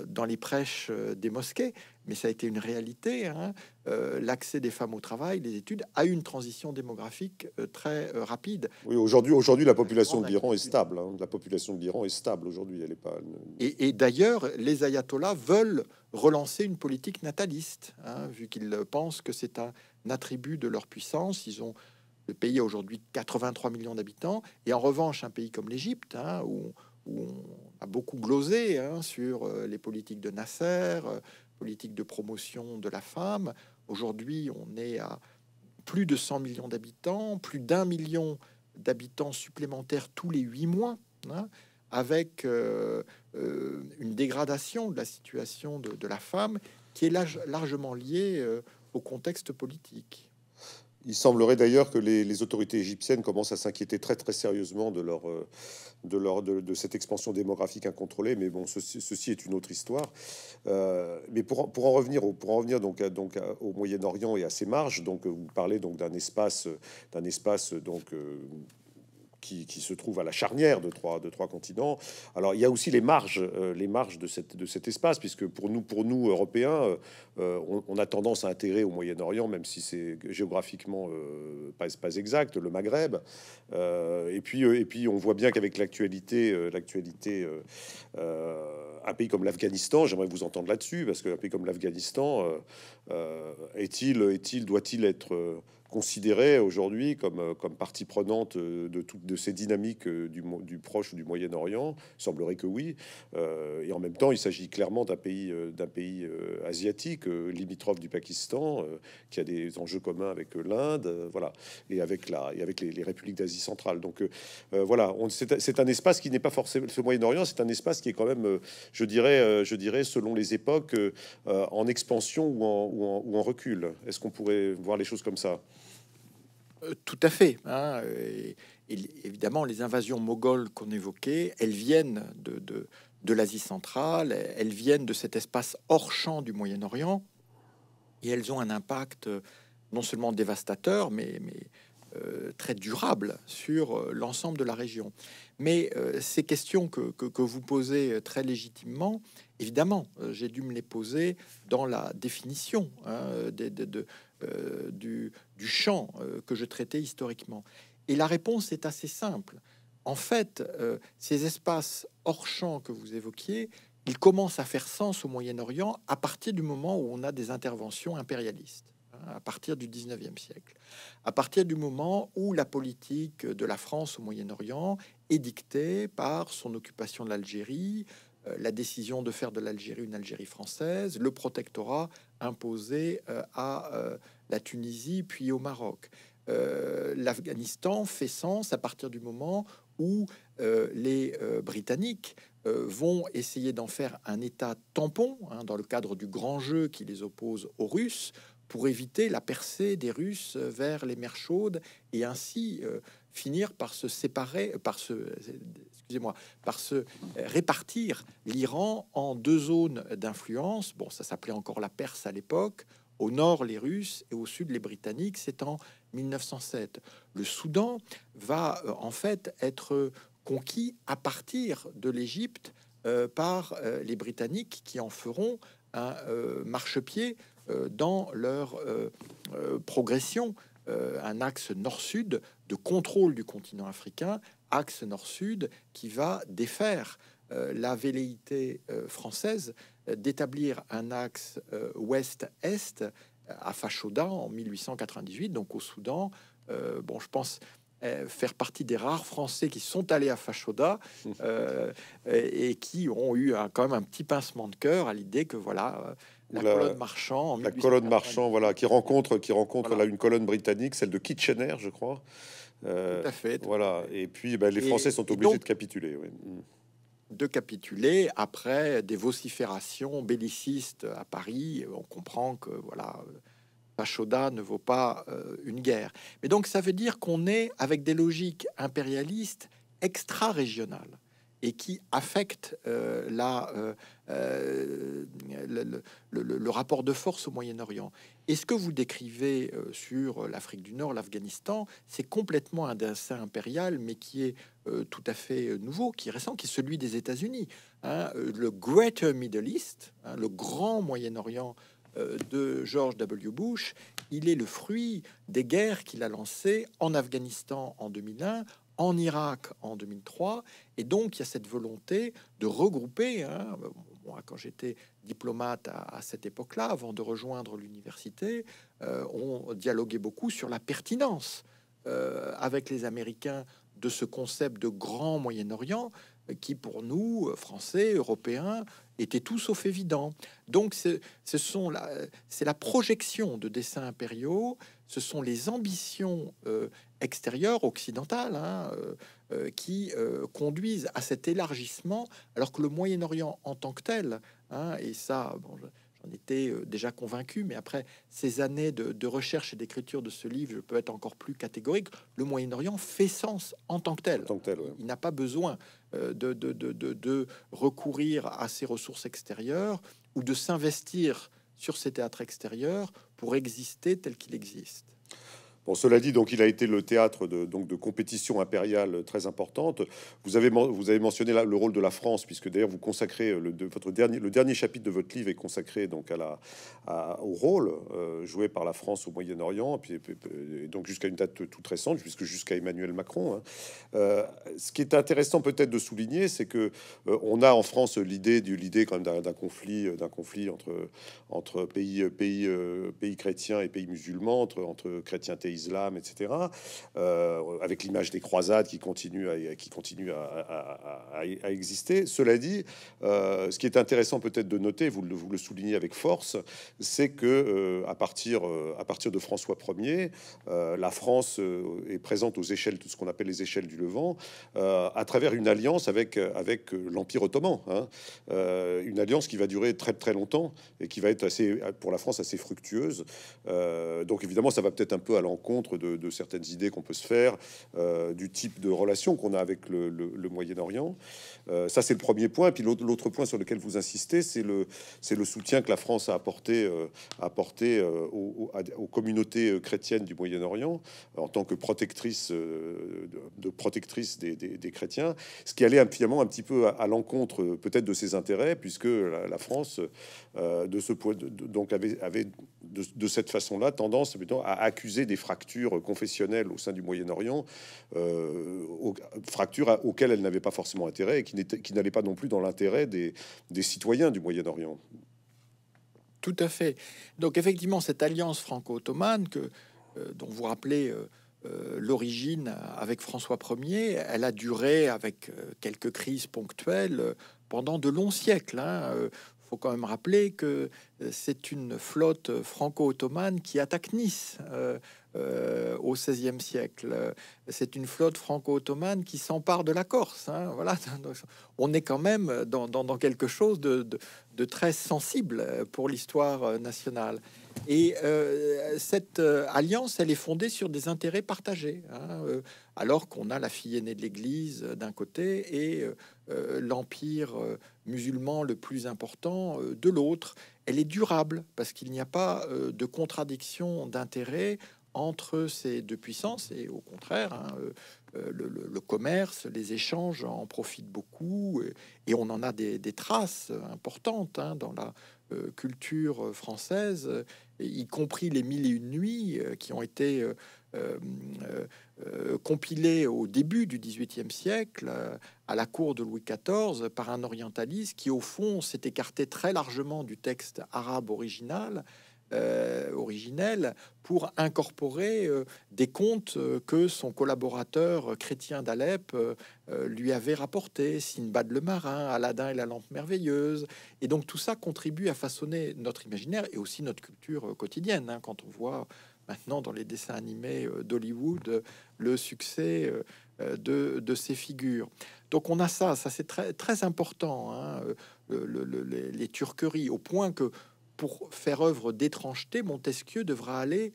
dans les prêches des mosquées, mais ça a été une réalité, hein. l'accès des femmes au travail, les études, à une transition démographique très rapide. Oui, aujourd'hui, aujourd'hui, la population de l'Iran est stable. Hein. la population de l'Iran est stable aujourd'hui, elle est pas. Et, d'ailleurs, les ayatollahs veulent relancer une politique nataliste, vu qu'ils pensent que c'est un, attribut de leur puissance. Ils ont le pays aujourd'hui 83 millions d'habitants, et en revanche, un pays comme l'Égypte, hein, où, on a beaucoup glosé hein, sur euh, les politiques de Nasser, euh, politique de promotion de la femme, aujourd'hui, on est à plus de 100 millions d'habitants, plus d'un million d'habitants supplémentaires tous les huit mois. Hein, avec euh, une dégradation de la situation de, la femme qui est largement liée au contexte politique. Il semblerait d'ailleurs que les, autorités égyptiennes commencent à s'inquiéter très très sérieusement de leur euh, de leur de, cette expansion démographique incontrôlée. Mais bon, ceci, est une autre histoire. Euh, mais pour, pour en revenir au pour en revenir donc donc au Moyen-Orient et à ses marges, donc euh, vous parlez donc d'un espace d'un espace donc qui, se trouve à la charnière de trois, de trois continents. Alors il y a aussi les marges, euh, les marges de, cette, de cet espace, puisque pour nous, pour nous Européens, euh, euh, on, a tendance à intégrer au Moyen-Orient, même si c'est géographiquement pas, pas, exact, le Maghreb. et, puis, et puis on voit bien qu'avec l'actualité, l'actualité un pays comme l'Afghanistan, j'aimerais vous entendre là-dessus, parce qu'un pays comme l'Afghanistan, est-il, est-il, doit-il être Considéré aujourd'hui comme, euh, comme partie prenante euh, de toutes de ces dynamiques euh, du, du proche ou du Moyen-Orient semblerait que oui. et en même temps, il s'agit clairement d'un pays, pays asiatique, limitrophe du Pakistan, qui a des enjeux communs avec l'Inde, voilà, et avec, la, et avec les, républiques d'Asie centrale. Donc voilà, c'est, un espace qui n'est pas forcément ce Moyen-Orient, c'est un espace qui est quand même, je dirais, je dirais, selon les époques, en expansion ou ou en recul. Est-ce qu'on pourrait voir les choses comme ça? Euh, tout à fait. Hein. évidemment, les invasions mogholes qu'on évoquait, elles viennent de, de, l'Asie centrale, elles viennent de cet espace hors champ du Moyen-Orient, et elles ont un impact euh, non seulement dévastateur, mais, mais euh, très durable sur l'ensemble de la région. Mais ces questions que, vous posez très légitimement, évidemment, j'ai dû me les poser dans la définition hein, de, euh, du, champ euh, que je traitais historiquement Et la réponse est assez simple. En fait, euh, ces espaces hors champ que vous évoquiez, ils commencent à faire sens au Moyen-Orient à partir du moment où on a des interventions impérialistes, hein, à partir du 19e siècle, à partir du moment où la politique de la France au Moyen-Orient est dictée par son occupation de l'Algérie, la décision de faire de l'Algérie une Algérie française, le protectorat Imposé euh, à euh, la Tunisie puis au Maroc. Euh, L'Afghanistan fait sens à partir du moment où les Britanniques vont essayer d'en faire un État tampon hein, dans le cadre du grand jeu qui les oppose aux Russes pour éviter la percée des Russes vers les mers chaudes et ainsi finir par se séparer, par se moi par se euh, répartir l'Iran en deux zones d'influence. Bon, ça s'appelait encore la Perse à l'époque. Au nord, les Russes et au sud, les Britanniques. C'est en 1907. Le Soudan va euh, en fait être conquis à partir de l'Égypte euh, par les Britanniques qui en feront un marchepied dans leur progression, un axe nord-sud de contrôle du continent africain axe nord-sud qui va défaire euh, la velléité euh, française d'établir un axe euh, ouest-est à fachoda en 1898, donc au Soudan. bon, je pense faire partie des rares Français qui sont allés à fachoda et, qui ont eu quand même un petit pincement de cœur à l'idée que voilà la, colonne marchand, la colonne marchand, voilà, qui rencontre, qui rencontre là une colonne britannique, celle de Kitchener, je crois tout à fait. Voilà. Et puis, ben, les Français sont obligés de capituler. Mm. De capituler après des vociférations bellicistes à Paris. On comprend que voilà, Pachoda ne vaut pas euh, une guerre. Mais donc, ça veut dire qu'on est avec des logiques impérialistes extra-régionales et qui affectent euh, la, euh, le, le rapport de force au Moyen-Orient. Et ce que vous décrivez euh, sur euh, l'Afrique du Nord, l'Afghanistan, c'est complètement un dessin impérial, mais qui est euh, tout à fait nouveau, qui est récent, qui est celui des États-Unis. Hein. le Greater Middle East, hein, le grand Moyen-Orient de George W. Bush, il est le fruit des guerres qu'il a lancées en Afghanistan en 2001, en Irak en 2003. Et donc, il y a cette volonté de regrouper, hein, quand j'étais diplomate à, cette époque-là, avant de rejoindre l'université, euh, on dialoguait beaucoup sur la pertinence euh, avec les Américains de ce concept de grand Moyen-Orient qui, pour nous, Français, Européens, était tout sauf évident. Donc, c'est ce la, la projection de dessins impériaux, ce sont les ambitions euh, extérieures, occidentales, hein, euh, euh, qui euh, conduisent à cet élargissement, alors que le Moyen-Orient en tant que tel, hein, et ça, j'en étais déjà convaincu, mais après ces années de, recherche et d'écriture de ce livre, je peux être encore plus catégorique, le Moyen-Orient fait sens en tant que tel. Il n'a pas besoin de, recourir à ses ressources extérieures ou de s'investir sur ses théâtres extérieurs pour exister tel qu'il existe. Bon, cela dit, donc, il a été le théâtre de, donc, de compétitions impériales très importantes. Vous avez, vous avez mentionné le rôle de la France, puisque d'ailleurs, vous consacrez euh, le, votre dernier, le dernier chapitre de votre livre est consacré donc à la, au rôle euh, joué par la France au Moyen-Orient, et, puis, donc jusqu'à une date toute récente, puisque jusqu'à Emmanuel Macron. Hein. Euh, ce qui est intéressant peut-être de souligner, c'est que on a en France l'idée du l'idée quand même d'un conflit, d'un conflit entre entre pays pays pays chrétiens et pays musulmans, entre entre chrétiens islam, etc. Euh, avec l'image des croisades qui continue à, qui continue à, exister. Cela dit, euh, ce qui est intéressant peut-être de noter, vous le, soulignez avec force, c'est que euh, à, partir, à partir de François Ier, la France est présente aux échelles, tout ce qu'on appelle les échelles du Levant, à travers une alliance avec, avec l'Empire ottoman. Hein. une alliance qui va durer très très longtemps et qui va être assez, pour la France, assez fructueuse. donc évidemment, ça va peut-être un peu à l'encontre contre de, certaines idées qu'on peut se faire euh, du type de relation qu'on a avec le, Moyen-Orient. Euh, ça, c'est le premier point. Et puis l'autre point sur lequel vous insistez, c'est le, le soutien que la France a apporté, euh, aux, communautés chrétiennes du Moyen-Orient en tant que protectrice, de protectrice des, chrétiens, ce qui allait finalement un petit peu à, l'encontre peut-être de ses intérêts, puisque la, France, de ce point, donc avait, de, cette façon-là tendance plutôt à accuser des frères confessionnelle confessionnelle au sein du Moyen-Orient, euh, aux, fractures auxquelles elle n'avait pas forcément intérêt et qui n'allait pas non plus dans l'intérêt des, des citoyens du Moyen-Orient. Tout à fait. Donc effectivement, cette alliance franco-ottomane que euh, dont vous rappelez euh, euh, l'origine avec François 1er elle a duré avec quelques crises ponctuelles pendant de longs siècles. Hein. faut quand même rappeler que c'est une flotte franco-ottomane qui attaque Nice euh, au au XVIe siècle. C'est une flotte franco-ottomane qui s'empare de la Corse. Hein, voilà, on est quand même dans, quelque chose de, très sensible pour l'histoire euh, nationale. Et euh, cette alliance, elle est fondée sur des intérêts partagés, hein, alors qu'on a la fille aînée de l'Église d'un côté et l'empire musulman le plus important de l'autre. Elle est durable parce qu'il n'y a pas de contradiction d'intérêts entre ces deux puissances et au contraire, hein, euh, euh, le, commerce, les échanges en profitent beaucoup et, on en a des, traces importantes hein, dans la euh, culture française, y compris les mille et une nuits qui ont été compilés compilées au début du XVIIIe siècle à la cour de Louis XIV par un orientaliste qui au fond s'est écarté très largement du texte arabe original euh, originelle pour incorporer euh, des contes euh, que son collaborateur chrétien d'Alep lui avait rapporté. Sinbad le marin, Aladdin et la lampe merveilleuse. Et donc tout ça contribue à façonner notre imaginaire et aussi notre culture quotidienne. Hein, quand on voit maintenant dans les dessins animés d'Hollywood le succès de, ces figures. Donc on a ça, ça c'est très, très important, hein, les turqueries, au point que pour faire œuvre d'étrangeté, Montesquieu devra aller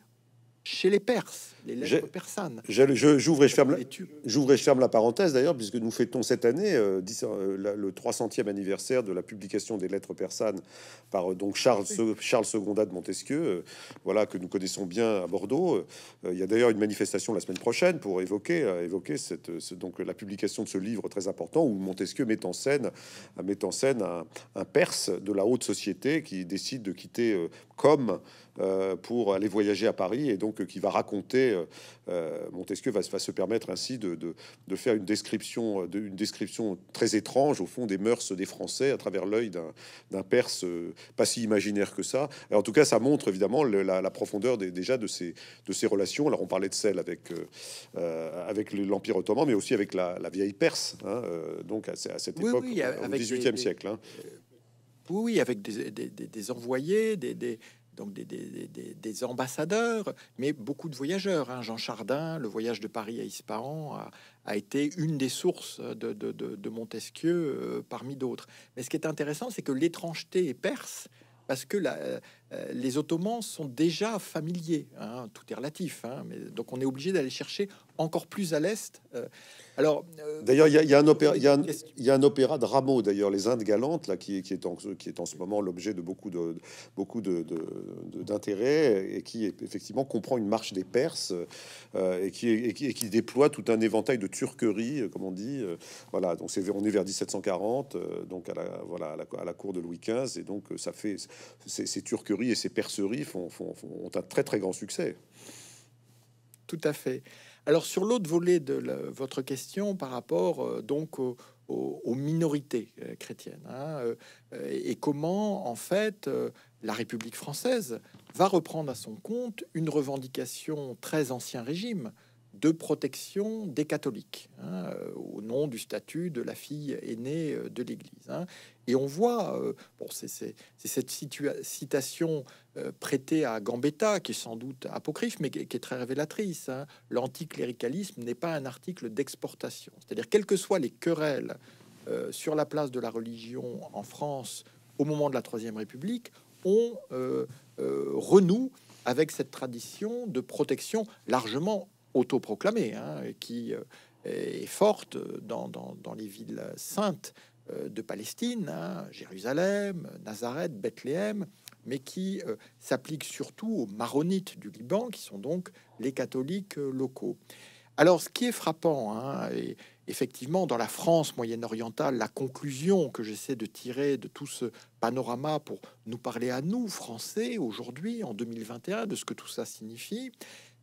chez les Perses les lettres persanes. J'ouvre et, je ferme la, j'ouvre ferme la parenthèse d'ailleurs, puisque nous fêtons cette année euh, euh, le 300e anniversaire de la publication des lettres persanes par euh, donc Charles, Charles Secondat de Montesquieu, voilà que nous connaissons bien à Bordeaux. Il y a d'ailleurs une manifestation la semaine prochaine pour évoquer, évoquer cette, donc, la publication de ce livre très important où Montesquieu met en scène, met en scène un, un Perse de la haute société qui décide de quitter comme pour aller voyager à Paris et donc qui va raconter euh, euh, Montesquieu va, se permettre ainsi de, faire une description, euh, description très étrange au fond des mœurs des Français à travers l'œil d'un Perse pas si imaginaire que ça. en tout cas, ça montre évidemment la, profondeur des, déjà de ces, de relations. Alors on parlait de celles avec, l'Empire ottoman, mais aussi avec la, vieille Perse, hein, donc à, cette époque, au XVIIIe siècle. Hein. Oui, avec des, envoyés, des, donc des, des, ambassadeurs, mais beaucoup de voyageurs. Hein. Jean Chardin, le voyage de Paris à Ispahan, a, été une des sources de, de, Montesquieu euh, parmi d'autres. Mais ce qui est intéressant, c'est que l'étrangeté est perse, parce que la, euh, les Ottomans sont déjà familiers, hein, tout est relatif, hein, mais donc on est obligé d'aller chercher encore plus à l'est. Euh. alors, euh, d'ailleurs, il y, a un opéra, un opéra de Rameau, d'ailleurs, les Indes galantes, là, qui, est en qui est en ce moment l'objet de beaucoup de beaucoup de d'intérêt et qui effectivement comprend une marche des Perses et, qui, et, qui, déploie tout un éventail de turquerie, comme on dit. voilà, donc c'est on est vers 1740, donc à la voilà à la, à la cour de Louis XV et donc ça fait ces turqueries et ses perceries font, un très très grand succès. Tout à fait. Alors sur l'autre volet de votre question par rapport euh, donc aux, minorités euh, chrétiennes hein, euh, et comment en fait la République française va reprendre à son compte une revendication très ancien régime de protection des catholiques, hein, euh, au nom du statut de la fille aînée euh, de l'Église. Hein. Et on voit, euh, bon, c'est cette citation prêtée à Gambetta, qui est sans doute apocryphe, mais qui, est très révélatrice. Hein. L'anticléricalisme n'est pas un article d'exportation. C'est-à-dire, quelles que soient les querelles sur la place de la religion en France au moment de la Troisième République, on renoue avec cette tradition de protection largement autoproclamée, hein, qui euh, est forte dans, les villes saintes euh, de Palestine, hein, Jérusalem, Nazareth, Bethléem, mais qui euh, s'applique surtout aux maronites du Liban, qui sont donc les catholiques locaux. Alors, ce qui est frappant, hein, et effectivement, dans la France moyenne-orientale, la conclusion que j'essaie de tirer de tout ce panorama pour nous parler à nous, Français, aujourd'hui, en 2021, de ce que tout ça signifie,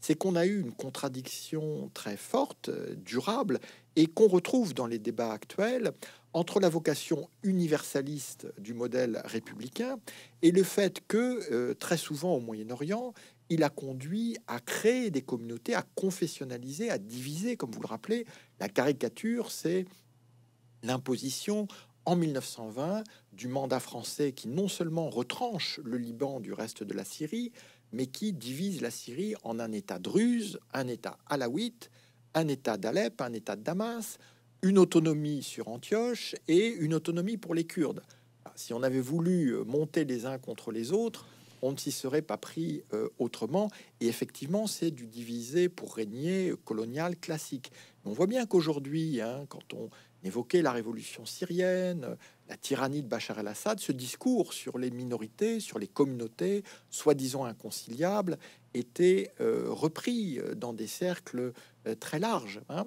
c'est qu'on a eu une contradiction très forte, euh, durable, et qu'on retrouve dans les débats actuels entre la vocation universaliste du modèle républicain et le fait que, euh, très souvent au Moyen-Orient, il a conduit à créer des communautés, à confessionnaliser, à diviser, comme vous le rappelez. La caricature, c'est l'imposition en 1920 du mandat français qui non seulement retranche le Liban du reste de la Syrie, mais qui divise la Syrie en un État druze, un État alaouite, un État d'Alep, un État de Damas, une autonomie sur Antioche et une autonomie pour les Kurdes. Ah, si on avait voulu euh, monter les uns contre les autres, on ne s'y serait pas pris euh, autrement. Et effectivement, c'est du divisé pour régner colonial classique. On voit bien qu'aujourd'hui, hein, quand on Évoquer la révolution syrienne, la tyrannie de Bachar el-Assad, ce discours sur les minorités, sur les communautés, soi-disant inconciliables, était euh, repris euh, dans des cercles euh, très larges. Hein.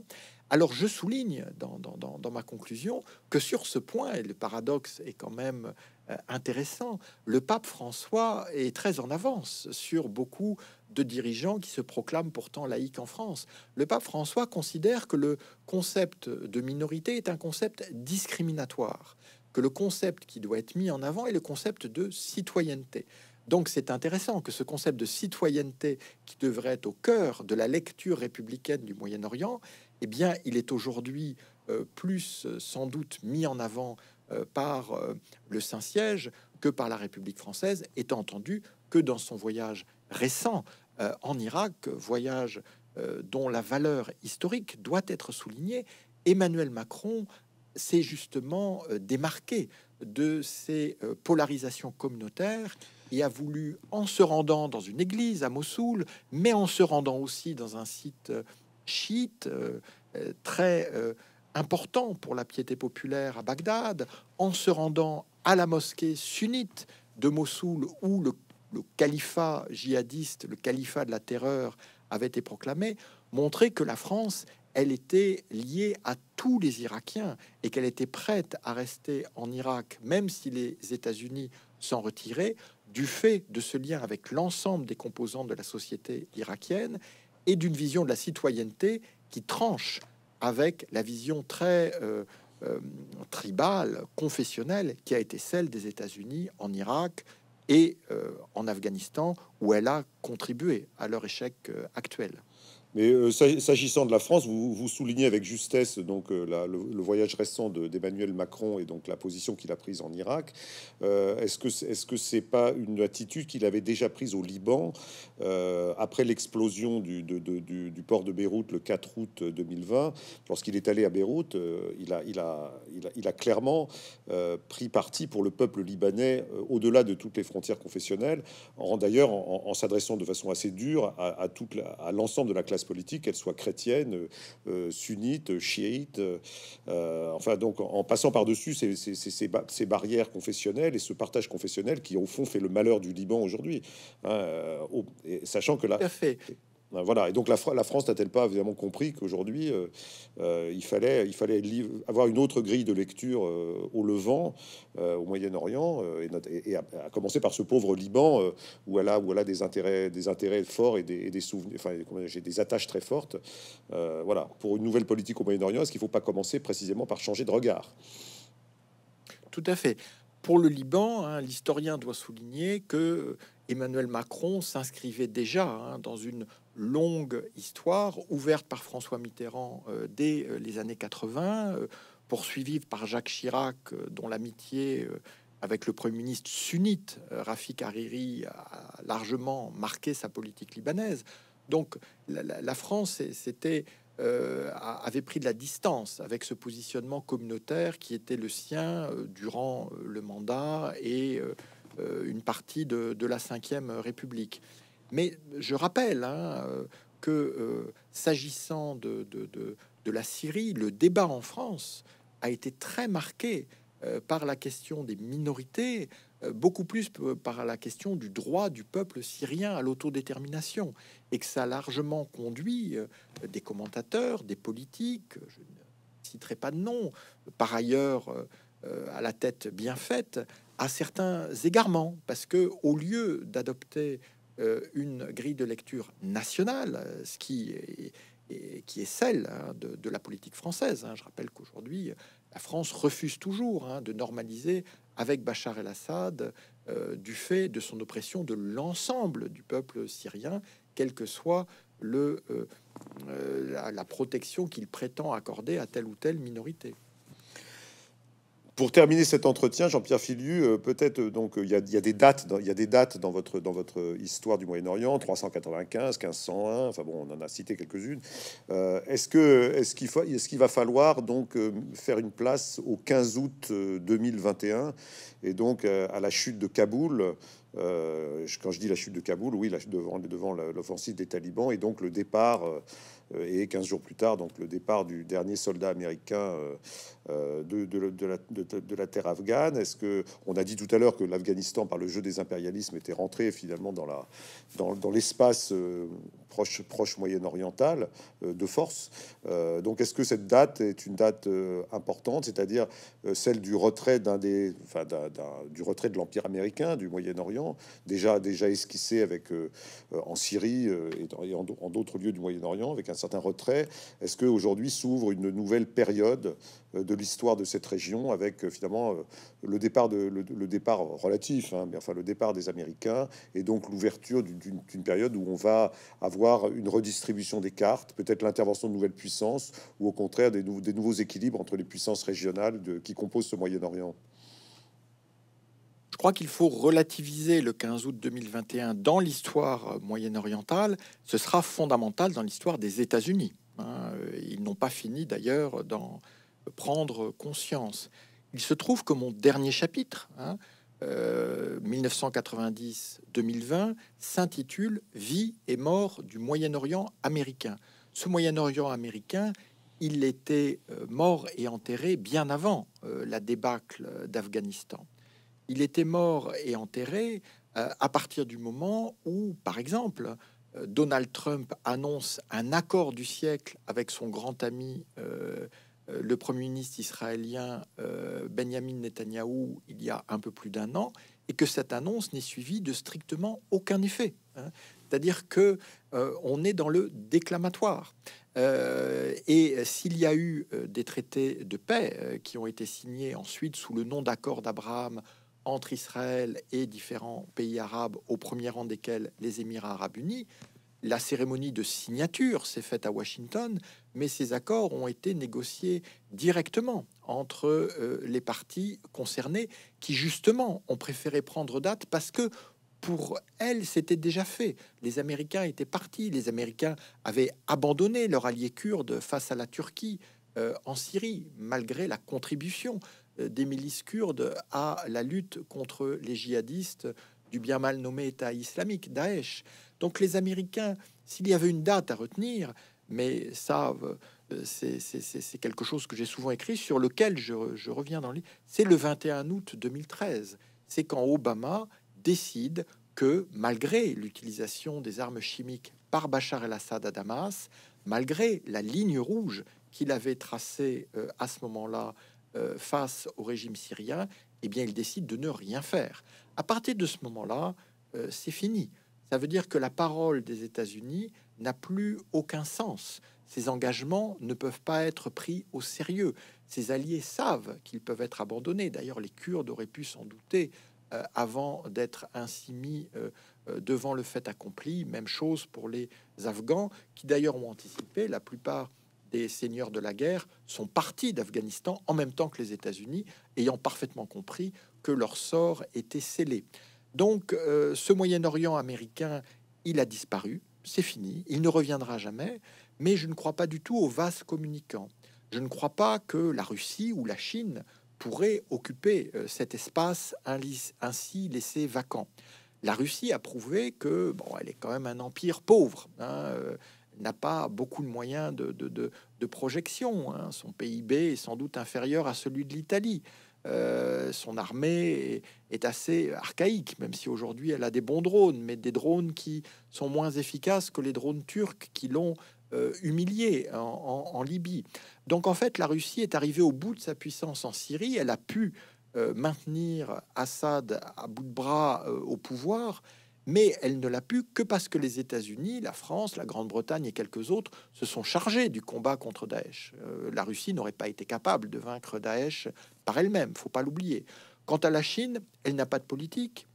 Alors je souligne dans, dans, ma conclusion que sur ce point, et le paradoxe est quand même euh, intéressant. Le pape François est très en avance sur beaucoup de dirigeants qui se proclament pourtant laïcs en France. Le pape François considère que le concept de minorité est un concept discriminatoire, que le concept qui doit être mis en avant est le concept de citoyenneté. Donc c'est intéressant que ce concept de citoyenneté qui devrait être au cœur de la lecture républicaine du Moyen-Orient, eh bien il est aujourd'hui euh, plus euh, sans doute mis en avant euh, par euh, le Saint-Siège que par la République française, étant entendu que dans son voyage récent euh, en Irak, voyage dont la valeur historique doit être soulignée, Emmanuel Macron s'est justement démarqué de ces polarisations communautaires et a voulu, en se rendant dans une église à Mossoul, mais en se rendant aussi dans un site chiite très important pour la piété populaire à Bagdad, en se rendant à la mosquée sunnite de Mossoul où le, califat djihadiste, le califat de la terreur avait été proclamé, montrer que la France, elle était liée à tous les Irakiens et qu'elle était prête à rester en Irak, même si les États-Unis s'en retiraient, du fait de ce lien avec l'ensemble des composants de la société irakienne et d'une vision de la citoyenneté qui tranche avec la vision très euh, euh, tribale, confessionnelle, qui a été celle des États-Unis en Irak et euh, en Afghanistan, où elle a contribué à leur échec actuel. Mais euh, s'agissant de la France, vous, vous, soulignez avec justesse donc euh, le, voyage récent d'Emmanuel Macron et donc la position qu'il a prise en Irak. Euh, est-ce que ce que c'est pas une attitude qu'il avait déjà prise au Liban après l'explosion du, port de Beyrouth le 4 août 2020, lorsqu'il est allé à Beyrouth, il a il a il a, clairement pris parti pour le peuple libanais au-delà de toutes les frontières confessionnelles, en d'ailleurs en, s'adressant de façon assez dure à, à l'ensemble de la classe politique, qu'elle soit chrétienne, euh, euh, sunnite, chiite, euh, enfin donc en passant par-dessus ces, ces, barrières confessionnelles et ce partage confessionnel qui au fond fait le malheur du Liban aujourd'hui, hein, sachant que là... Ben, voilà. Et donc la, France n'a-t-elle pas vraiment compris qu'aujourd'hui euh, euh, il fallait, il fallait avoir une autre grille de lecture euh, au Levant, au Moyen-Orient, et, et à, commencer par ce pauvre Liban où elle a où des intérêts, des intérêts forts et des, souvenirs, j'ai des attaches très fortes. voilà. Pour une nouvelle politique au Moyen-Orient, est-ce qu'il ne faut pas commencer précisément par changer de regard Tout à fait. Pour le Liban, hein, l'historien doit souligner que Emmanuel Macron s'inscrivait déjà hein, dans une longue histoire ouverte par François Mitterrand euh, dès euh, les années 80, euh, poursuivie par Jacques Chirac, dont l'amitié avec le Premier ministre sunnite Rafik Hariri a largement marqué sa politique libanaise. Donc la, France avait pris de la distance avec ce positionnement communautaire qui était le sien durant le mandat et une partie de, de la Ve République. Mais je rappelle hein, euh, que euh, s'agissant de, la Syrie, le débat en France a été très marqué euh, par la question des minorités, beaucoup plus par la question du droit du peuple syrien à l'autodétermination, et que ça a largement conduit des commentateurs, des politiques, je ne citerai pas de nom, par ailleurs à la tête bien faite, à certains égarements, parce que au lieu d'adopter euh, une grille de lecture nationale, euh, ce qui est, celle hein, de, la politique française. Hein. Je rappelle qu'aujourd'hui, la France refuse toujours hein, de normaliser avec Bachar el-Assad euh, du fait de son oppression de l'ensemble du peuple syrien, quelle que soit le, la protection qu'il prétend accorder à telle ou telle minorité. Pour terminer cet entretien, Jean-Pierre Filiu, euh, peut-être euh, donc euh, il y, a, des dates, dans, il y a des dates dans votre dans votre histoire du Moyen-Orient, 395, 1501. Enfin bon, on en a cité quelques-unes. Est-ce que est-ce qu'il est-ce qu'il va falloir donc faire une place au 15 août 2021 et donc à la chute de Kaboul? quand je dis la chute de Kaboul, oui, la chute devant, devant l'offensive des talibans et donc le départ, et 15 jours plus tard, donc le départ du dernier soldat américain euh, de, la, terre afghane Est-ce que on a dit tout à l'heure que l'Afghanistan, par le jeu des impérialismes, était rentré finalement dans la dans, l'espace euh, proche proche moyen-oriental euh, de force Donc, est-ce que cette date est une date importante, c'est-à-dire celle du retrait d'un des enfin, du retrait de l'empire américain du Moyen-Orient, déjà déjà esquissé avec en Syrie et, en, en d'autres lieux du Moyen-Orient avec un certain retrait Est-ce que aujourd'hui s'ouvre une nouvelle période euh, de l'histoire de cette région, avec euh, finalement euh, le départ, de, le, départ relatif, hein, mais enfin le départ des Américains, et donc l'ouverture d'une période où on va avoir une redistribution des cartes, peut-être l'intervention de nouvelles puissances, ou au contraire des, des nouveaux équilibres entre les puissances régionales de, qui composent ce Moyen-Orient. Je crois qu'il faut relativiser le 15 août 2021 dans l'histoire moyen-orientale. Ce sera fondamental dans l'histoire des États-Unis. Hein. Ils n'ont pas fini d'ailleurs dans prendre conscience. Il se trouve que mon dernier chapitre, 1990-2020, hein, euh, s'intitule Vie et mort du Moyen-Orient américain. Ce Moyen-Orient américain, il était euh, mort et enterré bien avant euh, la débâcle d'Afghanistan. Il était mort et enterré à partir du moment où, par exemple, Donald Trump annonce un accord du siècle avec son grand ami euh, le Premier ministre israélien euh, Benjamin Netanyahou il y a un peu plus d'un an, et que cette annonce n'est suivie de strictement aucun effet. Hein. C'est-à-dire que euh, on est dans le déclamatoire. et s'il y a eu des traités de paix qui ont été signés ensuite sous le nom d'accord d'Abraham entre Israël et différents pays arabes, au premier rang desquels les Émirats arabes unis, la cérémonie de signature s'est faite à Washington, mais ces accords ont été négociés directement entre euh, les parties concernées qui justement ont préféré prendre date parce que pour elles, c'était déjà fait. Les Américains étaient partis, les Américains avaient abandonné leur allié kurde face à la Turquie euh, en Syrie, malgré la contribution euh, des milices kurdes à la lutte contre les djihadistes du bien mal nommé État islamique, Daesh. Donc les Américains, s'il y avait une date à retenir, mais ça, euh, c'est quelque chose que j'ai souvent écrit, sur lequel je, reviens dans le livre, c'est le 21 août 2013. C'est quand Obama décide que, malgré l'utilisation des armes chimiques par Bachar el-Assad à Damas, malgré la ligne rouge qu'il avait tracée euh, à ce moment-là euh, face au régime syrien, eh bien, il décide de ne rien faire. À partir de ce moment-là, c'est fini. Ça veut dire que la parole des États-Unis n'a plus aucun sens. Ces engagements ne peuvent pas être pris au sérieux. Ces alliés savent qu'ils peuvent être abandonnés. D'ailleurs, les Kurdes auraient pu s'en douter euh, avant d'être ainsi mis euh, euh, devant le fait accompli. Même chose pour les Afghans, qui d'ailleurs ont anticipé. La plupart des seigneurs de la guerre sont partis d'Afghanistan en même temps que les États-Unis, ayant parfaitement compris que leur sort était scellé. Donc euh, ce Moyen-Orient américain, il a disparu, c'est fini, il ne reviendra jamais, mais je ne crois pas du tout aux vases communicants. Je ne crois pas que la Russie ou la Chine pourraient occuper euh, cet espace ainsi laissé vacant. La Russie a prouvé que bon, elle est quand même un empire pauvre. Hein, euh, n'a pas beaucoup de moyens de, projection. Hein. Son PIB est sans doute inférieur à celui de l'Italie. Euh, son armée est, assez archaïque, même si aujourd'hui elle a des bons drones, mais des drones qui sont moins efficaces que les drones turcs qui l'ont euh, humilié en, Libye. Donc en fait, la Russie est arrivée au bout de sa puissance en Syrie, elle a pu euh, maintenir Assad à bout de bras au pouvoir, mais elle ne l'a pu que parce que les États-Unis, la France, la Grande-Bretagne et quelques autres se sont chargés du combat contre Daesh. Euh, la Russie n'aurait pas été capable de vaincre Daesh par elle-même, faut pas l'oublier. Quant à la Chine, elle n'a pas de politique.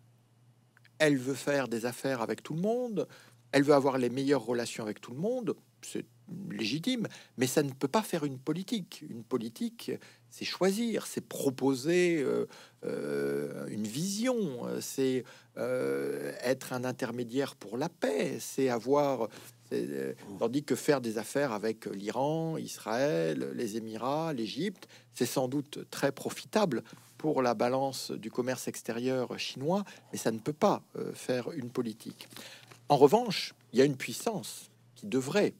Elle veut faire des affaires avec tout le monde, elle veut avoir les meilleures relations avec tout le monde. C'est légitime, mais ça ne peut pas faire une politique. Une politique, c'est choisir, c'est proposer euh, euh, une vision, c'est euh, être un intermédiaire pour la paix, c'est avoir... Tandis que faire des affaires avec l'Iran, Israël, les Émirats, l'Égypte, c'est sans doute très profitable pour la balance du commerce extérieur chinois, mais ça ne peut pas faire une politique. En revanche, il y a une puissance qui devrait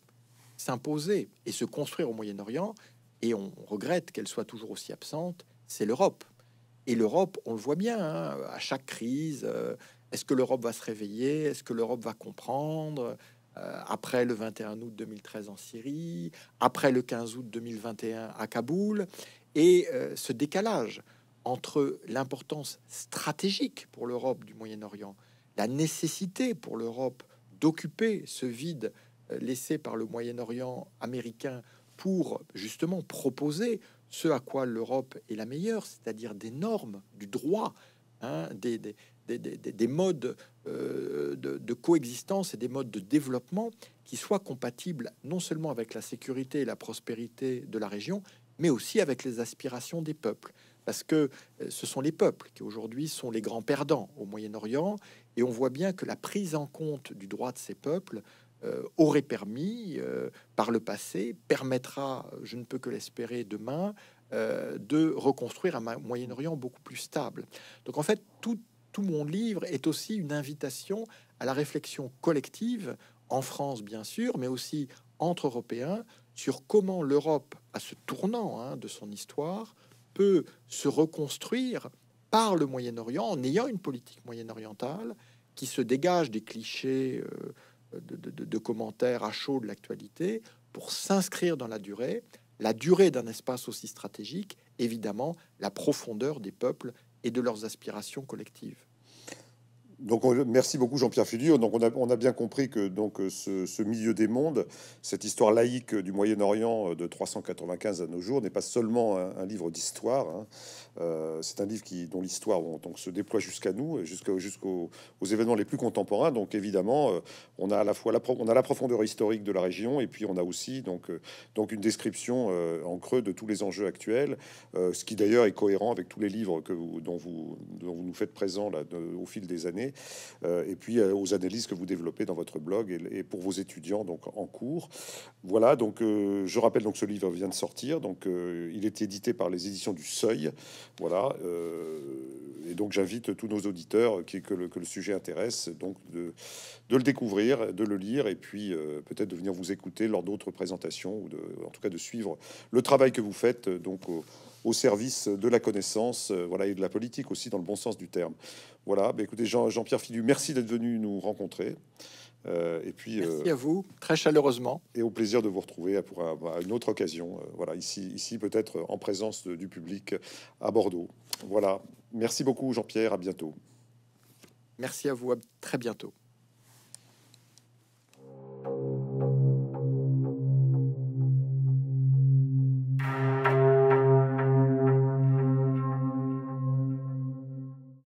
s'imposer et se construire au Moyen-Orient, et on regrette qu'elle soit toujours aussi absente, c'est l'Europe. Et l'Europe, on le voit bien, hein, à chaque crise, euh, est-ce que l'Europe va se réveiller Est-ce que l'Europe va comprendre euh, Après le 21 août 2013 en Syrie, après le 15 août 2021 à Kaboul, et euh, ce décalage entre l'importance stratégique pour l'Europe du Moyen-Orient, la nécessité pour l'Europe d'occuper ce vide laissé par le Moyen-Orient américain pour justement proposer ce à quoi l'Europe est la meilleure, c'est-à-dire des normes, du droit, hein, des, modes euh, de, coexistence et des modes de développement qui soient compatibles non seulement avec la sécurité et la prospérité de la région, mais aussi avec les aspirations des peuples. Parce que euh, ce sont les peuples qui aujourd'hui sont les grands perdants au Moyen-Orient, et on voit bien que la prise en compte du droit de ces peuples euh, aurait permis euh, par le passé, permettra, je ne peux que l'espérer demain, euh, de reconstruire un Moyen-Orient beaucoup plus stable. Donc en fait, tout, mon livre est aussi une invitation à la réflexion collective, en France bien sûr, mais aussi entre Européens, sur comment l'Europe, à ce tournant hein, de son histoire, peut se reconstruire par le Moyen-Orient en ayant une politique moyen-orientale qui se dégage des clichés de, commentaires à chaud de l'actualité, pour s'inscrire dans la durée, la durée d'un espace aussi stratégique, évidemment, la profondeur des peuples et de leurs aspirations collectives donc, merci beaucoup Jean-Pierre Fulio. Donc, on a, bien compris que donc ce, milieu des mondes, cette histoire laïque du Moyen-Orient euh, de 395 à nos jours, n'est pas seulement un, livre d'histoire. Hein. Euh, c'est un livre qui, dont l'histoire donc se déploie jusqu'à nous, jusqu'aux jusqu'aux événements les plus contemporains. Donc, évidemment, euh, on a à la fois la, on a la profondeur historique de la région et puis on a aussi donc donc une description en creux de tous les enjeux actuels, ce qui d'ailleurs est cohérent avec tous les livres dont vous nous faites présent là au fil des années euh, et puis euh, aux analyses que vous développez dans votre blog et, pour vos étudiants donc en cours. Voilà, donc euh, je rappelle donc ce livre vient de sortir, donc il est édité par les éditions du Seuil. Voilà, et donc j'invite tous nos auditeurs qui, que, le, que le sujet intéresse donc de, de le découvrir, de le lire, et puis peut-être de venir vous écouter lors d'autres présentations ou de, en tout cas de suivre le travail que vous faites donc au service de la connaissance euh, voilà, et de la politique aussi, dans le bon sens du terme. Voilà, bah, écoutez, Jean, pierre Fidu, merci d'être venu nous rencontrer. Euh, et puis, merci euh, à vous, très chaleureusement. Et au plaisir de vous retrouver pour une autre occasion, voilà, ici, ici peut-être en présence du public à Bordeaux. Voilà, merci beaucoup Jean-Pierre, à bientôt. Merci à vous, à très bientôt.